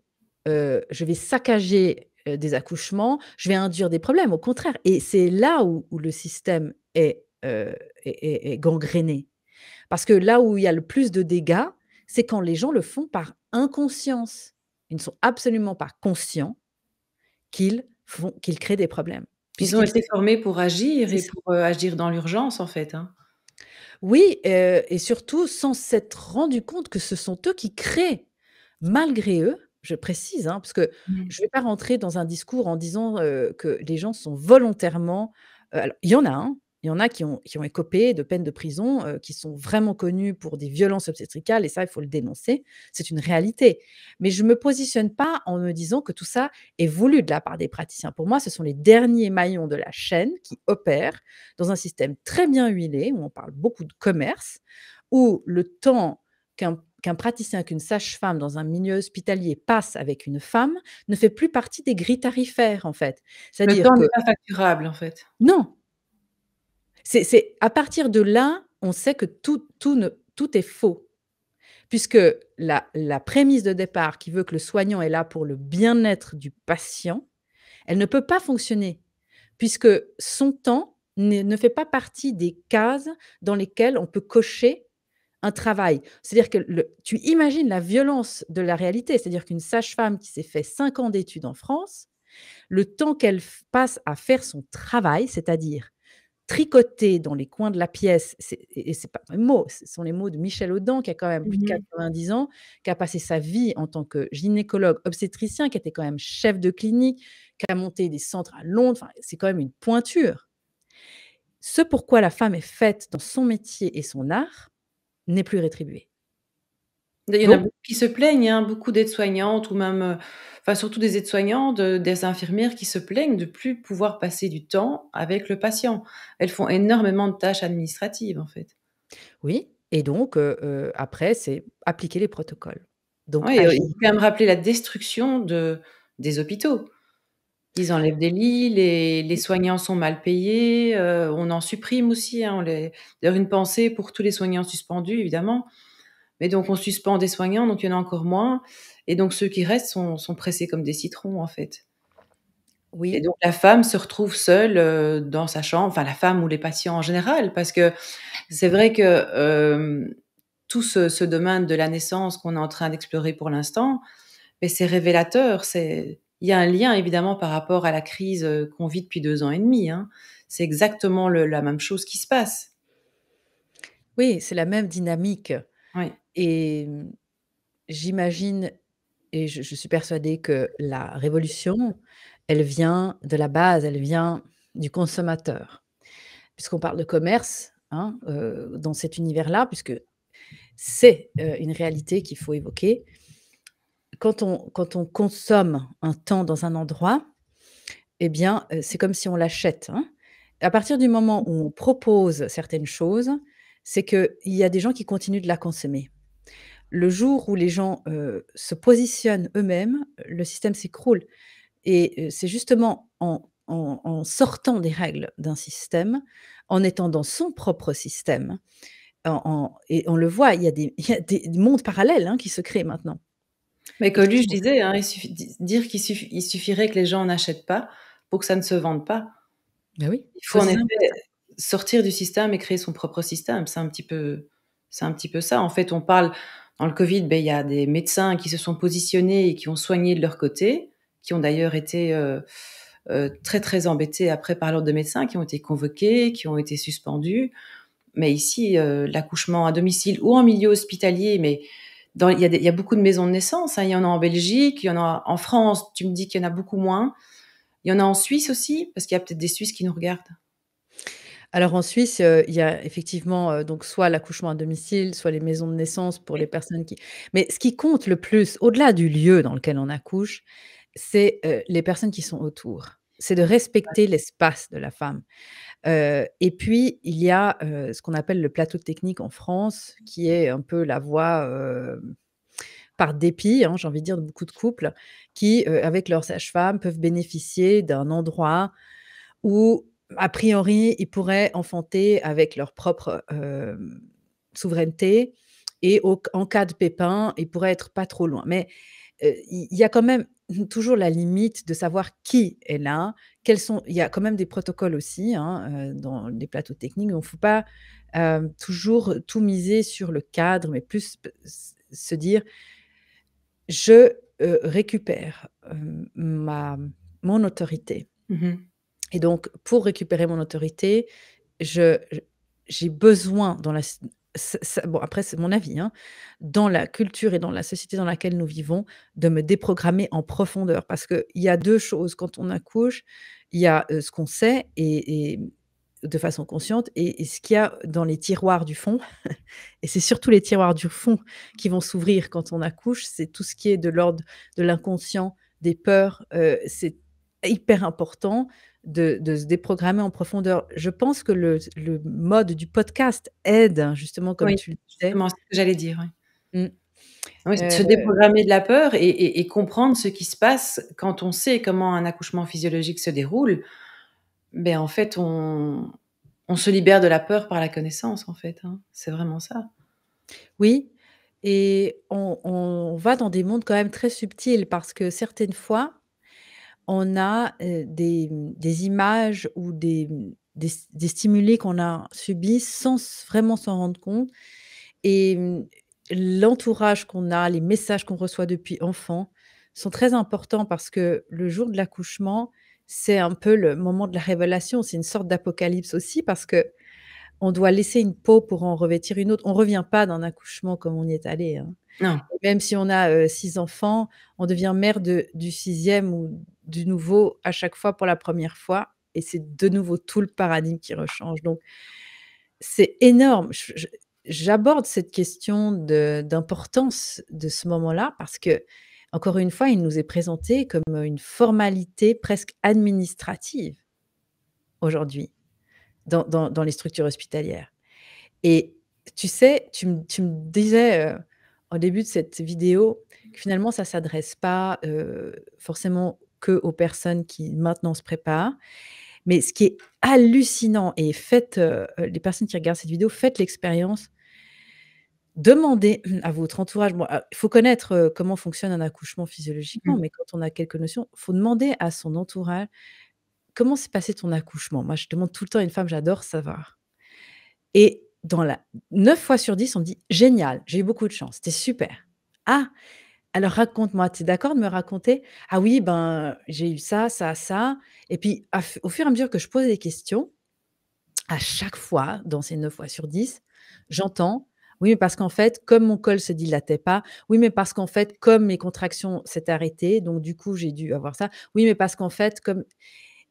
Speaker 2: euh, je vais saccager euh, des accouchements, je vais induire des problèmes, au contraire. Et c'est là où, le système euh, est, gangréné. Parce que là où il y a le plus de dégâts, c'est quand les gens le font par inconscience. Ils ne sont absolument pas conscients qu'ils qu'ils créent des problèmes. Ils ont été formés pour agir et pour euh, agir dans l'urgence, en fait. Hein. Oui, et surtout sans s'être rendu compte que ce sont eux qui créent, malgré eux, je précise, hein, parce que mmh. je ne vais pas rentrer dans un discours en disant que les gens sont volontairement. alors, il y en a un. Hein, il y en a qui ont, qui ont écopé de peines de prison, qui sont vraiment connus pour des violences obstétricales, et ça, il faut le dénoncer. C'est une réalité. Mais je ne me positionne pas en me disant que tout ça est voulu de la part des praticiens. Pour moi, ce sont les derniers maillons de la chaîne qui opèrent dans un système très bien huilé, où on parle beaucoup de commerce, où le temps qu'un qu'un praticien, qu'une sage-femme dans un milieu hospitalier passe avec une femme ne fait plus partie des grilles tarifaires, en fait. C'est-à-dire n'est pas
Speaker 1: facturable, en fait.
Speaker 2: Non. C'est à partir de là, on sait que tout, tout, ne, tout est faux. Puisque la, la prémisse de départ qui veut que le soignant est là pour le bien-être du patient, elle ne peut pas fonctionner, puisque son temps ne fait pas partie des cases dans lesquelles on peut cocher un travail. C'est-à-dire que tu imagines la violence de la réalité. C'est-à-dire qu'une sage-femme qui s'est fait cinq ans d'études en France, le temps qu'elle passe à faire son travail, c'est-à-dire tricoter dans les coins de la pièce, et c'est pas un mot, ce sont les mots de Michel Audin, qui a quand même plus de 90 mmh ans, qui a passé sa vie en tant que gynécologue obstétricien, qui était quand même chef de clinique, qui a monté des centres à Londres, c'est quand même une pointure. Ce pourquoi la femme est faite dans son métier et son art, n'est plus rétribué. Il y en a beaucoup
Speaker 1: qui se plaignent, hein, beaucoup d'aides-soignantes ou même, euh, enfin surtout des aides-soignantes, euh, des infirmières qui se plaignent de plus pouvoir passer du temps avec le patient. Elles font énormément de tâches administratives en fait.
Speaker 2: Oui, et donc euh, après c'est appliquer les protocoles. Donc, ouais, il faut rappeler la destruction de,
Speaker 1: des hôpitaux. Ils enlèvent des lits, les, les soignants sont mal payés, euh, on en supprime aussi. Hein, on les... D'ailleurs, une pensée pour tous les soignants suspendus, évidemment. Mais donc, on suspend des soignants, donc il y en a encore moins. Et donc, ceux qui restent sont, pressés comme des citrons, en fait. Oui. Et donc, la femme se retrouve seule euh, dans sa chambre, enfin, la femme ou les patients en général, parce que c'est vrai que euh, tout ce, ce, domaine de la naissance qu'on est en train d'explorer pour l'instant, mais c'est révélateur, c'est il y a un lien évidemment par rapport à la crise euh, qu'on vit depuis deux ans et demi. Hein. C'est exactement
Speaker 2: la même chose qui se passe. Oui, c'est la même dynamique. Et mm, j'imagine, et je, suis persuadée que la révolution, elle vient de la base, elle vient du consommateur. Puisqu'on parle de commerce hein, euh, dans cet univers-là, puisque c'est euh, une réalité qu'il faut évoquer, quand on, consomme un temps dans un endroit, eh bien, euh, c'est comme si on l'achète. Hein. À partir du moment où on propose certaines choses, c'est qu'il y a des gens qui continuent de la consommer. Le jour où les gens euh, se positionnent eux-mêmes, le système s'écroule. Et euh, c'est justement en, sortant des règles d'un système, en étant dans son propre système, et on le voit, il y a des, mondes parallèles hein, qui se créent maintenant. Mais Coluche disait, hein, il dire qu'il
Speaker 1: suffirait que les gens n'achètent pas pour que ça ne se vende pas. Ben oui. Il faut en effet sortir du système et créer son propre système. C'est un petit peu, c'est un petit peu ça. En fait, on parle dans le Covid, ben, il y a des médecins qui se sont positionnés et qui ont soigné de leur côté, qui ont d'ailleurs été euh, euh, très très embêtés après par l'ordre de médecins, qui ont été convoqués, qui ont été suspendus. Mais ici, euh, l'accouchement à domicile ou en milieu hospitalier, mais il, y a beaucoup de maisons de naissance. Hein. Il y en a en Belgique, il y en a en France. Tu
Speaker 2: me dis qu'il y en a beaucoup moins. Il y en a en Suisse aussi, parce qu'il y a peut-être des Suisses qui nous regardent. Alors en Suisse, euh, il y a effectivement euh, donc soit l'accouchement à domicile, soit les maisons de naissance pour les personnes qui. Mais ce qui compte le plus, au-delà du lieu dans lequel on accouche, c'est euh, les personnes qui sont autour c'est de respecter l'espace de la femme. et puis, il y a ce qu'on appelle le plateau technique en France, qui est un peu la voie par dépit, hein, j'ai envie de dire, de beaucoup de couples, qui, avec leur sage-femme, peuvent bénéficier d'un endroit où, a priori, ils pourraient enfanter avec leur propre souveraineté, et en cas de pépin, ils pourraient être pas trop loin. Mais il y a quand même toujours la limite de savoir qui est là, quels sont. Il y a quand même des protocoles aussi hein, dans les plateaux techniques. On ne faut pas toujours tout miser sur le cadre, mais plus se dire je récupère ma, mon autorité. Mmh Et donc, pour récupérer mon autorité, je j'ai besoin dans la, bon, après, c'est mon avis, hein, dans la culture et dans la société dans laquelle nous vivons, de me déprogrammer en profondeur. Parce qu'il y a deux choses. Quand on accouche, il y a euh, ce qu'on sait et, de façon consciente et, ce qu'il y a dans les tiroirs du fond. et c'est surtout les tiroirs du fond qui vont s'ouvrir quand on accouche. C'est tout ce qui est de l'ordre de l'inconscient, des peurs. Euh, c'est hyper important de, se déprogrammer en profondeur. Je pense que le, mode du podcast aide, hein, justement, comme tu le disais. c'est ce que j'allais dire. Mm. se euh, déprogrammer de
Speaker 1: la peur et, comprendre ce qui se passe quand on sait comment un accouchement physiologique se déroule. Ben, en fait, on,
Speaker 2: se libère de la peur par la connaissance, en fait. Hein. C'est vraiment ça. Oui, et on, va dans des mondes quand même très subtils parce que certaines fois, on a mmh, des, images ou des, mmh, des, stimuli qu'on a subis sans vraiment s'en rendre compte. Et mmh, l'entourage qu'on a, les messages qu'on reçoit depuis enfant sont très importants parce que le jour de l'accouchement, c'est un peu le moment de la révélation, c'est une sorte d'apocalypse aussi parce que on doit laisser une peau pour en revêtir une autre. On ne revient pas d'un accouchement comme on y est allé. Hein. Même si on a euh, six enfants, on devient mère du sixième ou du nouveau à chaque fois pour la première fois. Et c'est de nouveau tout le paradigme qui rechange. Donc, c'est énorme. J'aborde cette question d'importance de, ce moment-là parce que, encore une fois, il nous est présenté comme une formalité presque administrative aujourd'hui dans, les structures hospitalières. Et tu sais, tu me, disais, euh, au début de cette vidéo finalement, ça ne s'adresse pas euh, forcément que aux personnes qui maintenant se préparent. Mais ce qui est hallucinant, et faites, euh, les personnes qui regardent cette vidéo, faites l'expérience. Demandez à votre entourage. Euh, il faut connaître comment fonctionne un accouchement physiologiquement, mmh. mais quand on a quelques notions, il faut demander à son entourage comment s'est passé ton accouchement. Moi, je demande tout le temps à une femme, j'adore savoir. Et dans la 9 fois sur 10, on me dit génial, j'ai eu beaucoup de chance, c'était super. Ah, alors raconte-moi, tu es d'accord de me raconter Ah oui, ben j'ai eu ça, ça, ça. Et puis au fur et à mesure que je pose des questions, à chaque fois, dans ces 9 fois sur 10, j'entends oui, mais parce qu'en fait, comme mon col se dilatait pas, oui, mais parce qu'en fait, comme mes contractions s'étaient arrêtées, donc du coup, j'ai dû avoir ça, oui, mais parce qu'en fait, comme.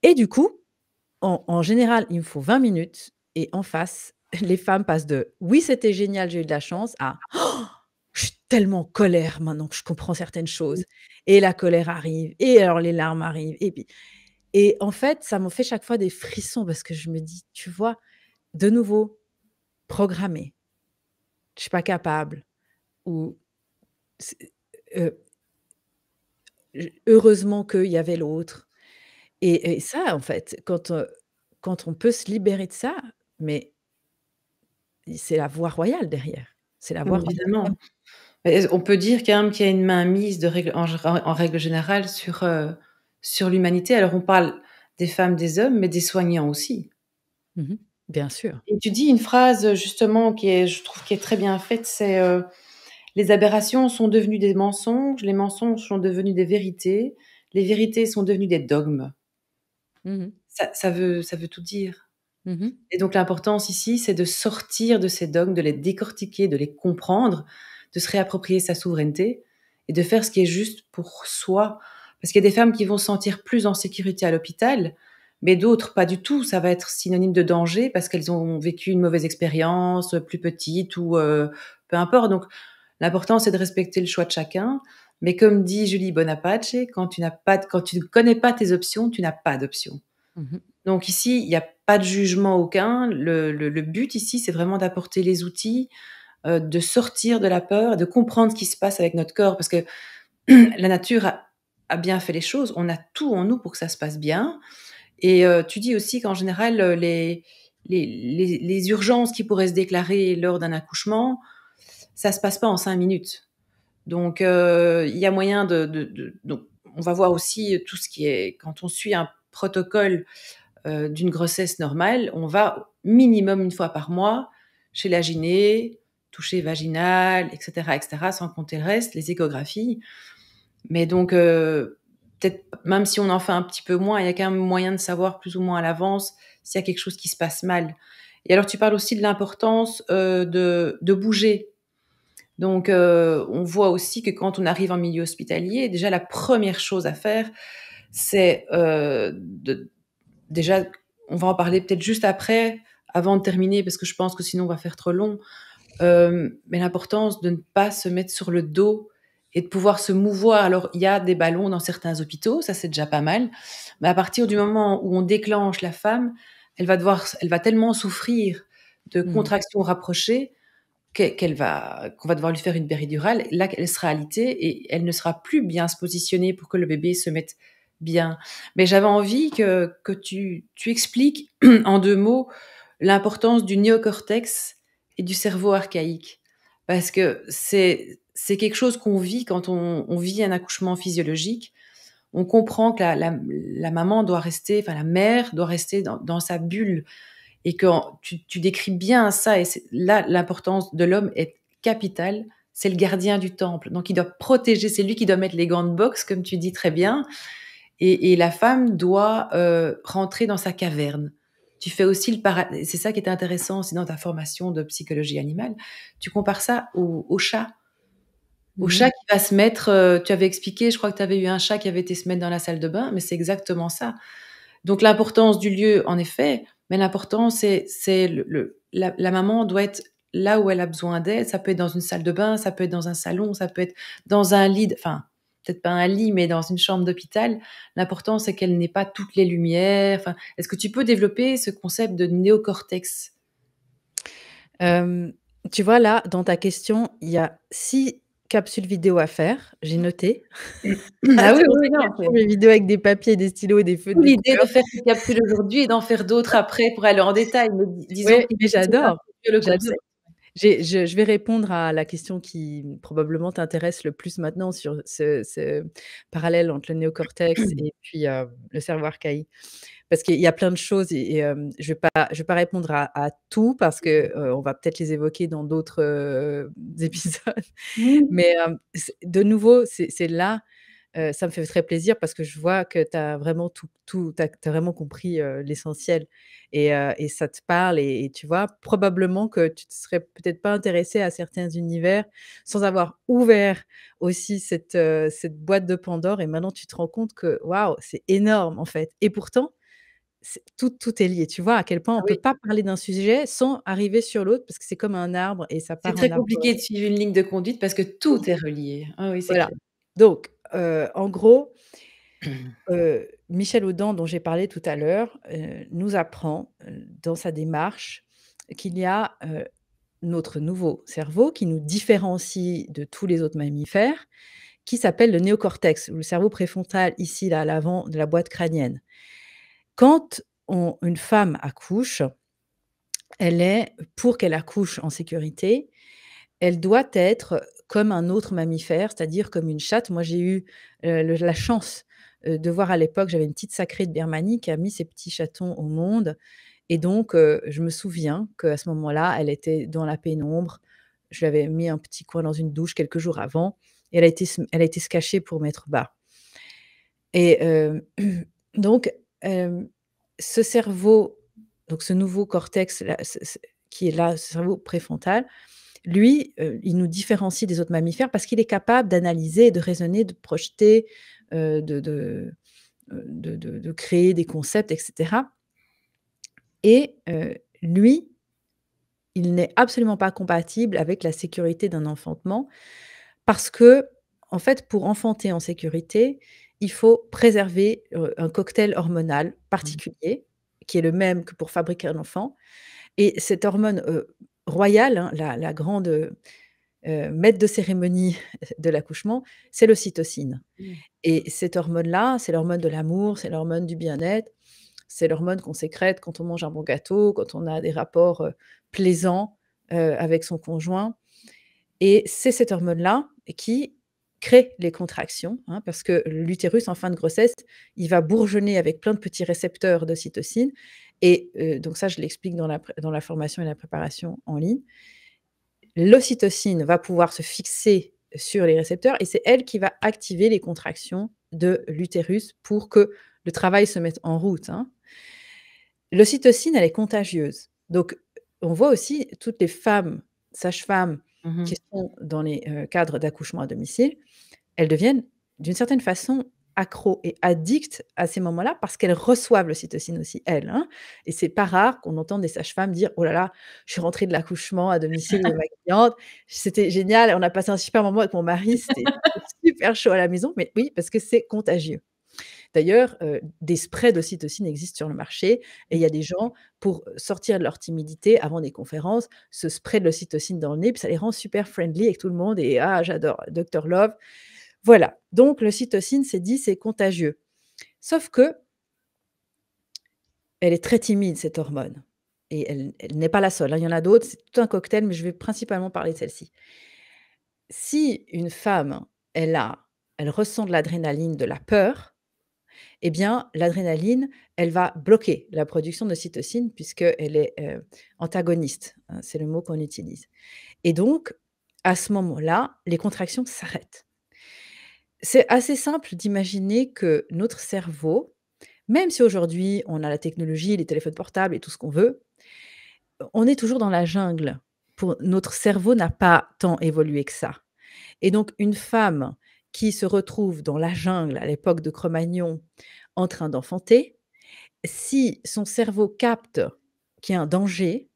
Speaker 2: Et du coup, en, en général, il me faut 20 minutes et en face, les femmes passent de oui, c'était génial, j'ai eu de la chance à oh, je suis tellement en colère maintenant que je comprends certaines choses. Et la colère arrive, et alors les larmes arrivent. Et, puis... et en fait, ça m'en fait chaque fois des frissons parce que je me dis, tu vois, de nouveau, programmé, je suis pas capable, ou euh, heureusement qu'il y avait l'autre. Et, et, ça, en fait, quand, euh, quand on peut se libérer de ça, mais c'est la voie royale derrière. C'est la voie royale.
Speaker 1: On peut dire quand même qu'il y a une mise de règle, en, règle générale sur, euh, sur l'humanité. Alors on parle des femmes, des hommes, mais des soignants aussi.
Speaker 2: Mmh bien
Speaker 1: sûr. Et tu dis une phrase justement qui est, je trouve, qui est très bien faite, c'est euh, les aberrations sont devenues des mensonges, les mensonges sont devenus des vérités, les vérités sont devenues des dogmes. Mmh ça, veut, ça veut tout dire. Mmh et donc l'importance ici, c'est de sortir de ces dogmes, de les décortiquer, de les comprendre, de se réapproprier sa souveraineté et de faire ce qui est juste pour soi. Parce qu'il y a des femmes qui vont se sentir plus en sécurité à l'hôpital, mais d'autres pas du tout. Ça va être synonyme de danger parce qu'elles ont vécu une mauvaise expérience, plus petite ou euh, peu importe. Donc l'important, c'est de respecter le choix de chacun. Mais comme dit Julie Bonaparte, quand tu n'as pas, quand tu ne connais pas tes options, tu n'as pas d'options. Mmh donc ici, il n'y a pas de jugement aucun. Le, but ici, c'est vraiment d'apporter les outils, euh, de sortir de la peur, de comprendre ce qui se passe avec notre corps, parce que la nature a, bien fait les choses. On a tout en nous pour que ça se passe bien. Et euh, tu dis aussi qu'en général, euh, les, les, urgences qui pourraient se déclarer lors d'un accouchement, ça se passe pas en cinq minutes. Donc, il y a moyen de, de, donc, on va voir aussi tout ce qui est quand on suit un protocole euh, d'une grossesse normale, on va minimum une fois par mois chez la gyné, toucher vaginal, etc., etc., sans compter le reste, les échographies. Mais donc, euh, peut-être, même si on en fait un petit peu moins, il y a qu'un moyen de savoir plus ou moins à l'avance s'il y a quelque chose qui se passe mal. Et alors, tu parles aussi de l'importance euh, de, bouger. Donc, on voit aussi que quand on arrive en milieu hospitalier, déjà la première chose à faire, c'est euh, déjà, on va en parler peut-être juste après, avant de terminer, parce que je pense que sinon on va faire trop long, euh, mais l'importance de ne pas se mettre sur le dos et de pouvoir se mouvoir. Alors, il y a des ballons dans certains hôpitaux, ça c'est déjà pas mal, mais à partir du moment où on déclenche la femme, elle va devoir, elle va tellement souffrir de mmh. contractions rapprochées qu'elle va, qu'on va devoir lui faire une péridurale. Là, elle sera alitée et elle ne sera plus bien se positionner pour que le bébé se mette bien. Mais j'avais envie que, que tu, tu expliques en deux mots l'importance du néocortex et du cerveau archaïque. Parce que c'est, c'est quelque chose qu'on vit quand on, vit un accouchement physiologique. On comprend que la, la, la, maman doit rester, enfin la mère doit rester dans, dans sa bulle. Et que tu, tu décris bien ça, et là, l'importance de l'homme est capitale. C'est le gardien du temple. Donc, il doit protéger, c'est lui qui doit mettre les gants de boxe, comme tu dis très bien. Et, la femme doit euh, rentrer dans sa caverne. Tu fais aussi le C'est ça qui est intéressant aussi dans ta formation de psychologie animale. Tu compares ça au, chat. Au mhm. chat qui va se mettre, euh, tu avais expliqué, je crois que tu avais eu un chat qui avait été se mettre dans la salle de bain, mais c'est exactement ça. Donc l'importance du lieu, en effet, mais l'important, c'est le la, la, maman doit être là où elle a besoin d'aide. Ça peut être dans une salle de bain, ça peut être dans un salon, ça peut être dans un lit. Enfin, peut-être pas un lit, mais dans une chambre d'hôpital, l'important c'est qu'elle n'ait pas toutes les lumières. Est-ce que tu peux développer ce concept de
Speaker 2: néocortex euh, Tu vois, là, dans ta question, il y a six capsules vidéo à faire, j'ai noté. ah oui, oui, non. des vidéos avec des papiers, des stylos et des feux. L'idée de faire une capsule aujourd'hui et d'en faire d'autres après pour aller en détail. Mais disons j'adore. Je, vais répondre à la question qui mmh, probablement t'intéresse le plus maintenant sur ce, parallèle entre le néocortex et puis euh, le cerveau archaïque. Parce qu'il y a plein de choses et, je ne vais, pas répondre à, tout parce mmh. qu'on on va peut-être les évoquer dans d'autres épisodes. Mais de nouveau, c'est là ça me fait très plaisir parce que je vois que tu as vraiment tout, t'as, vraiment compris l'essentiel et, ça te parle. Et, tu vois, probablement que tu ne serais peut-être pas intéressé à certains univers sans avoir ouvert aussi cette, cette boîte de Pandore. Et maintenant, tu te rends compte que waouh, c'est énorme en fait. Et pourtant, tout, tout est lié. Tu vois à quel point on ne peut pas parler d'un sujet sans arriver sur l'autre parce que c'est comme un arbre et ça part. C'est très compliqué de suivre une ligne de conduite parce que tout est relié. Ah oui, c'est voilà. Donc, euh, en gros, mmh. euh, Michel Audin, dont j'ai parlé tout à l'heure, euh, nous apprend dans sa démarche qu'il y a notre nouveau cerveau qui nous différencie de tous les autres mammifères, qui s'appelle le néocortex, le cerveau préfrontal, ici, à l'avant de la boîte crânienne. Quand une femme accouche, elle est, pour qu'elle accouche en sécurité, elle doit être comme un autre mammifère, c'est-à-dire comme une chatte. Moi, j'ai eu euh, la chance euh, de voir à l'époque, j'avais une petite sacrée de Birmanie qui a mis ses petits chatons au monde. Et donc, euh, je me souviens qu'à ce moment-là, elle était dans la pénombre. Je l'avais mis un petit coin dans une douche quelques jours avant. Et elle a été, elle a été se cacher pour mettre bas. Et donc, ce cerveau, donc ce nouveau cortex qui est là, ce cerveau préfrontal, lui, euh, il nous différencie des autres mammifères parce qu'il est capable d'analyser, de raisonner, de projeter, euh, euh, de, de, créer des concepts, etc. Et lui, il n'est absolument pas compatible avec la sécurité d'un enfantement parce que, en fait, pour enfanter en sécurité, il faut préserver un cocktail hormonal mmh. particulier qui est le même que pour fabriquer un enfant. Et cette hormone royale, hein, la, grande euh, maître de cérémonie euh, de l'accouchement, c'est l'ocytocine. Mmh. Et cette hormone-là, c'est l'hormone de l'amour, c'est l'hormone du bien-être, c'est l'hormone qu'on sécrète quand on mange un bon gâteau, quand on a des rapports euh, plaisants euh, avec son conjoint. Et c'est cette hormone-là qui crée les contractions, hein, parce que l'utérus, en fin de grossesse, il va bourgeonner avec plein de petits récepteurs de d'ocytocine, et euh, donc ça, je l'explique dans la, formation et la préparation en ligne. L'ocytocine va pouvoir se fixer sur les récepteurs et c'est elle qui va activer les contractions de l'utérus pour que le travail se mette en route. Hein. L'ocytocine, elle est contagieuse. Donc, on voit aussi toutes les femmes, sages-femmes, mmh qui sont dans les euh, cadres d'accouchement à domicile, elles deviennent d'une certaine façon accro et addict à ces moments-là parce qu'elles reçoivent l'ocytocine aussi, elles. Hein. Et c'est pas rare qu'on entende des sages-femmes dire Oh là là, je suis rentrée de l'accouchement à domicile de ma cliente, c'était génial, on a passé un super moment avec mon mari, c'était super chaud à la maison. Mais oui, parce que c'est contagieux. D'ailleurs, euh, des sprays d'ocytocine existent sur le marché et il y a des gens, pour sortir de leur timidité avant des conférences, se spray de l'ocytocine dans le nez, puis ça les rend super friendly avec tout le monde et ah, j'adore Dr. Love. Voilà, donc le cytocine, c'est dit, c'est contagieux. Sauf que, elle est très timide, cette hormone. Et elle, n'est pas la seule. Hein. Il y en a d'autres, c'est tout un cocktail, mais je vais principalement parler de celle-ci. Si une femme, elle a, elle ressent de l'adrénaline, de la peur, eh bien, l'adrénaline, elle va bloquer la production de cytocine puisqu'elle est euh, antagoniste. Hein, c'est le mot qu'on utilise. Et donc, à ce moment-là, les contractions s'arrêtent. C'est assez simple d'imaginer que notre cerveau, même si aujourd'hui on a la technologie, les téléphones portables et tout ce qu'on veut, on est toujours dans la jungle. Pour, notre cerveau n'a pas tant évolué que ça. Et donc une femme qui se retrouve dans la jungle à l'époque de Cro-Magnon en train d'enfanter, si son cerveau capte qu'il y a un danger,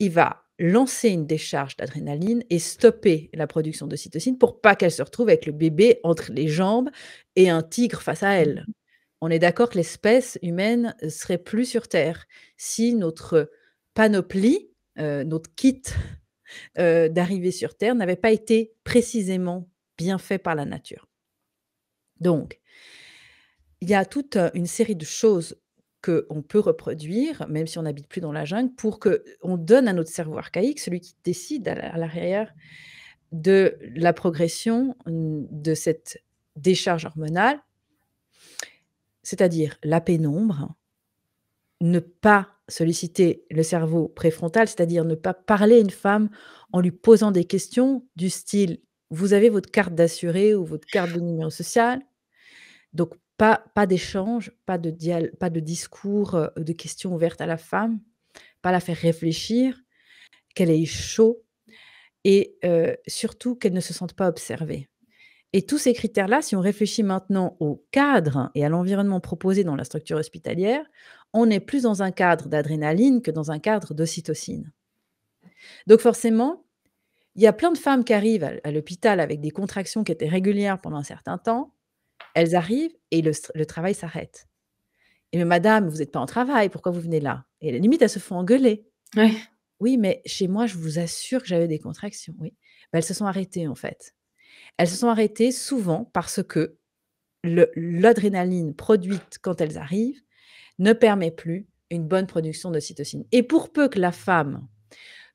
Speaker 2: il va lancer une décharge d'adrénaline et stopper la production de cytocine pour pas qu'elle se retrouve avec le bébé entre les jambes et un tigre face à elle. Mmh. On est d'accord que l'espèce humaine serait plus sur Terre si notre panoplie, euh, notre kit d'arriver euh, d'arrivée sur Terre n'avait pas été précisément bien fait par la nature. Donc, il y a toute une série de choses on peut reproduire, même si on n'habite plus dans la jungle, pour que on donne à notre cerveau archaïque, celui qui décide à l'arrière de la progression mm, de cette décharge hormonale, c'est-à-dire la pénombre, ne pas solliciter le cerveau préfrontal, c'est-à-dire ne pas parler une femme en lui posant des questions du style vous avez votre carte d'assuré ou votre carte de numéro social. Donc pas, pas d'échange, pas, de pas de discours, euh, de questions ouvertes à la femme, pas la faire réfléchir, qu'elle ait chaud et euh, surtout qu'elle ne se sente pas observée. Et tous ces critères-là, si on réfléchit maintenant au cadre et à l'environnement proposé dans la structure hospitalière, on est plus dans un cadre d'adrénaline que dans un cadre d'ocytocine. Donc forcément, il y a plein de femmes qui arrivent à l'hôpital avec des contractions qui étaient régulières pendant un certain temps, elles arrivent et le, travail s'arrête. Et mais madame, vous n'êtes pas en travail, pourquoi vous venez là Et à la limite, elles se font engueuler. Oui. mais chez moi, je vous assure que j'avais des contractions. Oui. elles se sont arrêtées, en fait. Elles se sont arrêtées souvent parce que l'adrénaline produite quand elles arrivent ne permet plus une bonne production de cytocine. Et pour peu que la femme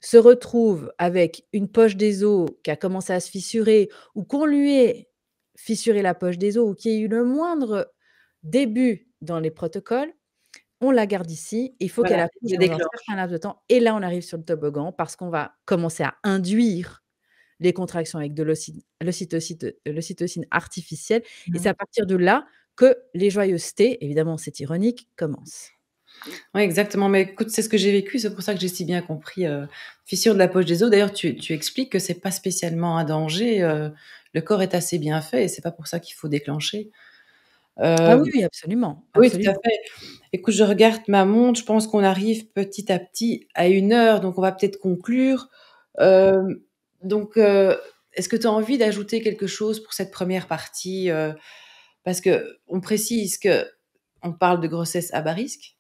Speaker 2: se retrouve avec une poche des os qui a commencé à se fissurer ou qu'on lui ait fissurer la poche des os ou qu'il y ait eu le moindre début dans les protocoles, on la garde ici. Il faut qu'elle ait dans un laps de temps. Et là, on arrive sur le toboggan parce qu'on va commencer à induire les contractions avec de l'ocytocine artificielle. Et mmh. c'est à partir de là que les joyeusetés, évidemment, c'est ironique, commencent. Oui, exactement. Mais écoute, c'est ce que j'ai vécu. C'est
Speaker 1: pour ça que j'ai si bien compris euh, fissure de la poche des os. D'ailleurs, tu, expliques que c'est pas spécialement un danger. Euh, le corps est assez bien fait et c'est pas pour ça qu'il faut déclencher. Euh, ah oui, absolument, Oui, tout à fait. Écoute, je regarde ma montre, je pense qu'on arrive petit à petit à une heure, donc on va peut-être conclure. Euh, donc, euh, est-ce que tu as envie d'ajouter quelque chose pour cette première partie Parce que on précise que on parle de grossesse à bas risque,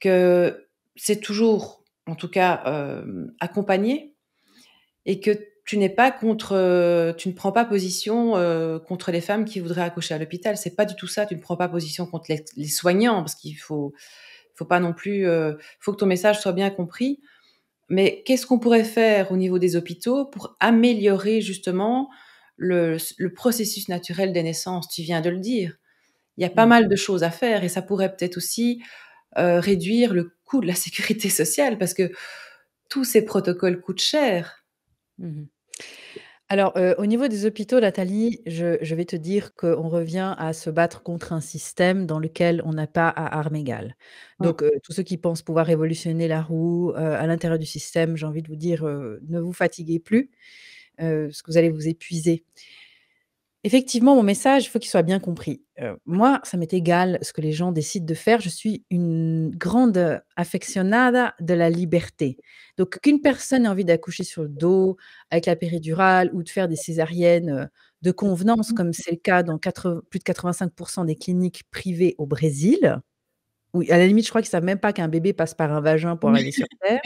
Speaker 1: que c'est toujours, en tout cas, accompagné, et que tu n'es pas contre, euh, tu ne prends pas position euh, contre les femmes qui voudraient accoucher à l'hôpital. C'est pas du tout ça. Tu ne prends pas position contre les, soignants parce qu'il faut, faut pas non plus, euh, faut que ton message soit bien compris. Mais qu'est-ce qu'on pourrait faire au niveau des hôpitaux pour améliorer justement le, processus naturel des naissances Tu viens de le dire. Il y a pas mm. mal de choses à faire et ça pourrait peut-être aussi réduire le coût de la sécurité sociale
Speaker 2: parce que tous ces protocoles coûtent cher. Mmh alors, euh, au niveau des hôpitaux, Nathalie, je vais te dire qu'on revient à se battre contre un système dans lequel on n'a pas à armes égales. Donc, euh, tous ceux qui pensent pouvoir révolutionner la roue, euh, à l'intérieur du système, j'ai envie de vous dire, ne vous fatiguez plus, parce que vous allez vous épuiser. Effectivement, mon message, il faut qu'il soit bien compris. Euh, moi, ça m'est égal ce que les gens décident de faire. Je suis une grande affectionnada de la liberté. Donc, qu'une personne ait envie d'accoucher sur le dos, avec la péridurale, ou de faire des césariennes euh, de convenance, mmh. comme c'est le cas dans plus de 85% des cliniques privées au Brésil, où à la limite, je crois qu'ils ne savent même pas qu'un bébé passe par un vagin pour aller sur Terre,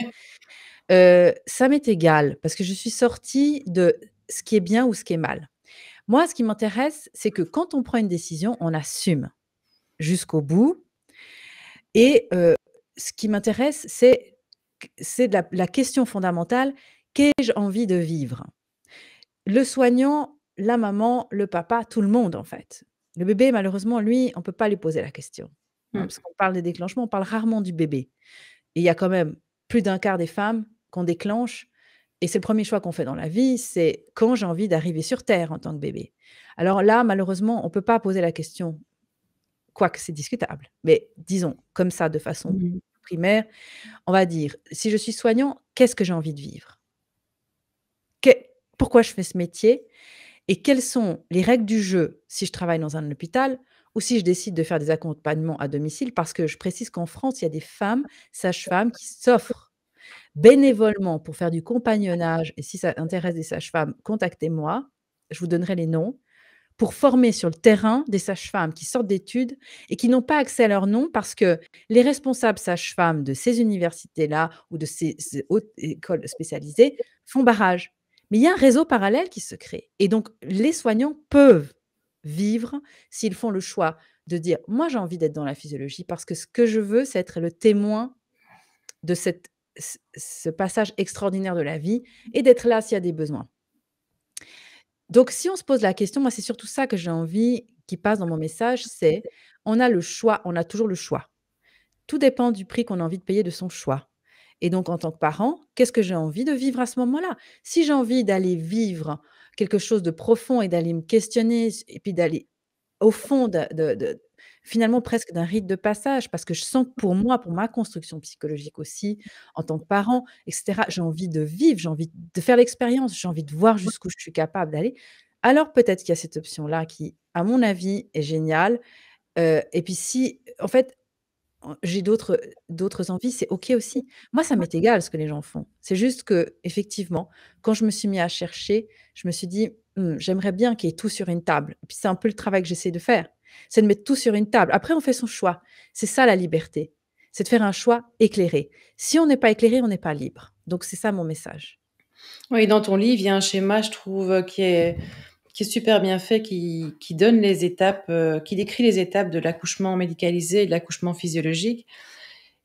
Speaker 2: euh, ça m'est égal, parce que je suis sortie de ce qui est bien ou ce qui est mal. Moi, ce qui m'intéresse, c'est que quand on prend une décision, on assume jusqu'au bout. Et euh, ce qui m'intéresse, c'est la, question fondamentale, qu'ai-je envie de vivre Le soignant, la maman, le papa, tout le monde en fait. Le bébé, malheureusement, lui, on ne peut pas lui poser la question. Hein, mmh. Parce qu'on parle des déclenchements, on parle rarement du bébé. il y a quand même plus d'un quart des femmes qu'on déclenche et c'est le premier choix qu'on fait dans la vie, c'est quand j'ai envie d'arriver sur Terre en tant que bébé. Alors là, malheureusement, on ne peut pas poser la question, quoique c'est discutable, mais disons comme ça de façon mmh primaire, on va dire, si je suis soignant, qu'est-ce que j'ai envie de vivre Pourquoi je fais ce métier Et quelles sont les règles du jeu si je travaille dans un hôpital ou si je décide de faire des accompagnements à domicile, parce que je précise qu'en France, il y a des femmes, sages-femmes, qui s'offrent bénévolement pour faire du compagnonnage, et si ça intéresse des sages-femmes, contactez-moi, je vous donnerai les noms, pour former sur le terrain des sages-femmes qui sortent d'études et qui n'ont pas accès à leur nom parce que les responsables sages-femmes de ces universités-là ou de ces, hautes écoles spécialisées font barrage. Mais il y a un réseau parallèle qui se crée. Et donc, les soignants peuvent vivre s'ils font le choix de dire moi j'ai envie d'être dans la physiologie parce que ce que je veux c'est être le témoin de cette ce passage extraordinaire de la vie et d'être là s'il y a des besoins. Donc, si on se pose la question, moi, c'est surtout ça que j'ai envie qui passe dans mon message, c'est on a le choix, on a toujours le choix. Tout dépend du prix qu'on a envie de payer de son choix. Et donc, en tant que parent, qu'est-ce que j'ai envie de vivre à ce moment-là Si j'ai envie d'aller vivre quelque chose de profond et d'aller me questionner et puis d'aller au fond de, de, finalement presque d'un rite de passage, parce que je sens que pour mmh. moi, pour ma construction psychologique aussi, en tant que parent, etc., j'ai envie de vivre, j'ai envie de faire l'expérience, j'ai envie de voir jusqu'où je suis capable d'aller. Alors peut-être qu'il y a cette option-là qui, à mon avis, est géniale. et puis si, en fait, j'ai d'autres d'autres envies, c'est ok aussi. Moi, ça m'est égal ce que les gens font. C'est juste que effectivement, quand je me suis mis à chercher, je me suis dit «Mmh, j'aimerais bien qu'il y ait tout sur une table. Et puis c'est un peu le travail que j'essaie de faire. C'est de mettre tout sur une table. Après, on fait son choix. C'est ça la liberté. C'est de faire un choix éclairé. Si on n'est pas éclairé, on n'est pas libre. Donc, c'est ça mon message. Oui, dans ton livre, il y a un schéma, je trouve,
Speaker 1: qui est, qui est super bien fait, qui, qui donne les étapes, euh, qui décrit les étapes de l'accouchement médicalisé et de l'accouchement physiologique.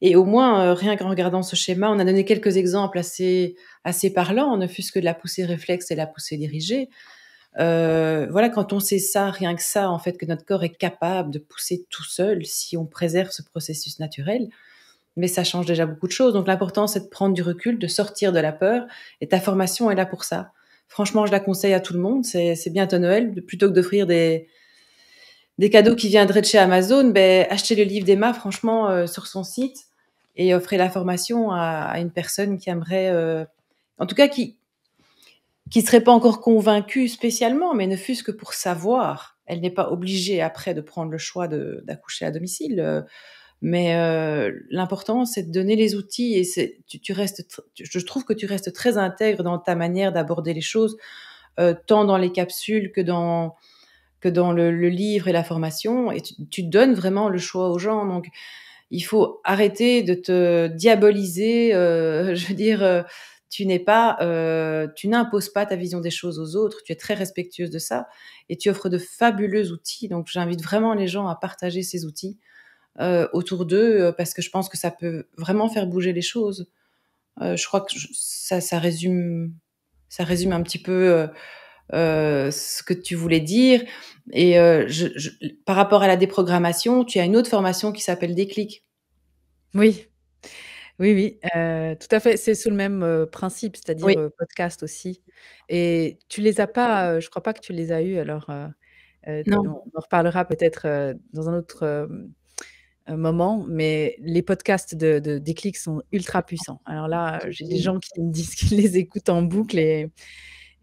Speaker 1: Et au moins, euh, rien qu'en regardant ce schéma, on a donné quelques exemples assez, assez parlants, ne fût-ce que de la poussée réflexe et la poussée dirigée. Euh, voilà, quand on sait ça, rien que ça, en fait, que notre corps est capable de pousser tout seul si on préserve ce processus naturel, mais ça change déjà beaucoup de choses. Donc l'important, c'est de prendre du recul, de sortir de la peur, et ta formation est là pour ça. Franchement, je la conseille à tout le monde, c'est bien bientôt Noël, plutôt que d'offrir des, des cadeaux qui viendraient de chez Amazon, ben, achetez le livre d'Emma, franchement, euh, sur son site, et offrez la formation à, une personne qui aimerait... Euh, en tout cas, qui, qui ne serait pas encore convaincue spécialement, mais ne fût-ce que pour savoir. Elle n'est pas obligée après de prendre le choix d'accoucher à domicile. Euh, mais euh, l'important, c'est de donner les outils et tu, tu, restes. je trouve que tu restes très intègre dans ta manière d'aborder les choses, euh, tant dans les capsules que dans que dans le, livre et la formation, et tu, donnes vraiment le choix aux gens. Donc, il faut arrêter de te diaboliser. je veux dire, tu n'es pas, euh, tu n'imposes pas ta vision des choses aux autres, tu es très respectueuse de ça et tu offres de fabuleux outils. Donc j'invite vraiment les gens à partager ces outils euh, autour d'eux euh, parce que je pense que ça peut vraiment faire bouger les choses. je crois que ça, ça résume, ça résume un petit peu. ce que tu voulais dire et par rapport à la déprogrammation,
Speaker 2: tu as une autre formation qui s'appelle Déclic. Oui. Oui, oui, tout à fait. C'est sous le même, principe, c'est-à-dire, podcast aussi et tu les as pas, je je crois pas que tu les as eus alors, on en reparlera peut-être, dans un autre, moment, mais les podcasts de de Déclic sont ultra ah, puissants. Alors là, j'ai des gens qui me disent qu'ils les écoutent en boucle et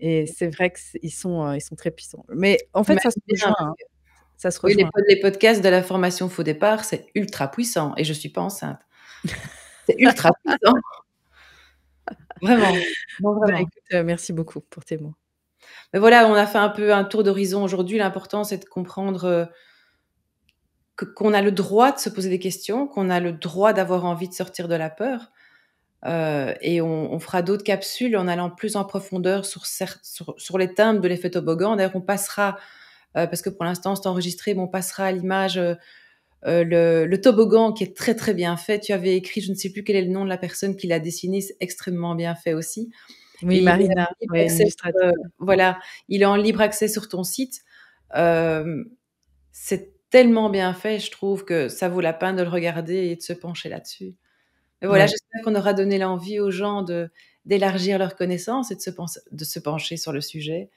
Speaker 2: mmh. c'est vrai qu'ils sont, très puissants. Mais en fait, ça se rejoint, hein. les podcasts de la
Speaker 1: formation Faux Départ, c'est ultra puissant et je suis pas enceinte. C'est ultra puissant.
Speaker 2: Vraiment. Bah, euh, merci beaucoup pour tes mots. Mais voilà,
Speaker 1: on a fait un peu un tour d'horizon aujourd'hui. L'important, c'est de comprendre euh, qu'on a le droit de se poser des questions, qu'on a le droit d'avoir envie de sortir de la peur. Euh, et on, fera d'autres capsules en allant plus en profondeur sur, les timbres de l'effet toboggan. D'ailleurs, on passera, parce que pour l'instant, c'est enregistré, mais on passera à l'image euh, le, toboggan qui est très très bien fait. Tu avais écrit, je ne sais plus quel est le nom de la personne qui l'a dessiné, c'est extrêmement bien fait aussi.
Speaker 2: Oui, Marina. Euh,
Speaker 1: voilà, il est en libre accès sur ton site. Euh, c'est tellement bien fait, je trouve que ça vaut la peine de le regarder et de se pencher là-dessus. Voilà, j'espère qu'on aura donné l'envie aux gens d'élargir leurs connaissances et de se, pencher sur le sujet.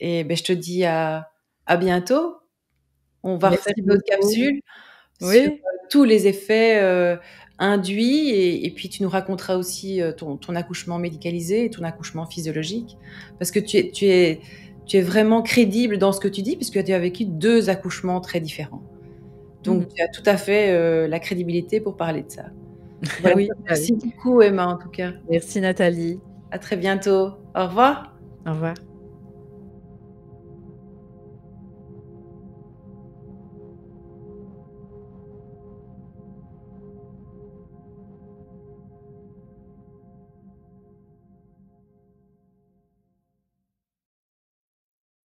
Speaker 1: Et ben, je te dis à, bientôt. On va refaire une autre capsule oui. Euh, tous les effets euh, induits. Et, puis, tu nous raconteras aussi euh, ton, accouchement médicalisé et ton accouchement physiologique. Parce que tu es, tu, es, tu es vraiment crédible dans ce que tu dis, puisque tu as vécu deux accouchements très différents. Donc, mhm. tu as tout à fait la crédibilité pour parler de ça. Bah merci beaucoup, Emma, en tout cas. Merci, Nathalie. À très bientôt. Au revoir.
Speaker 2: Au revoir.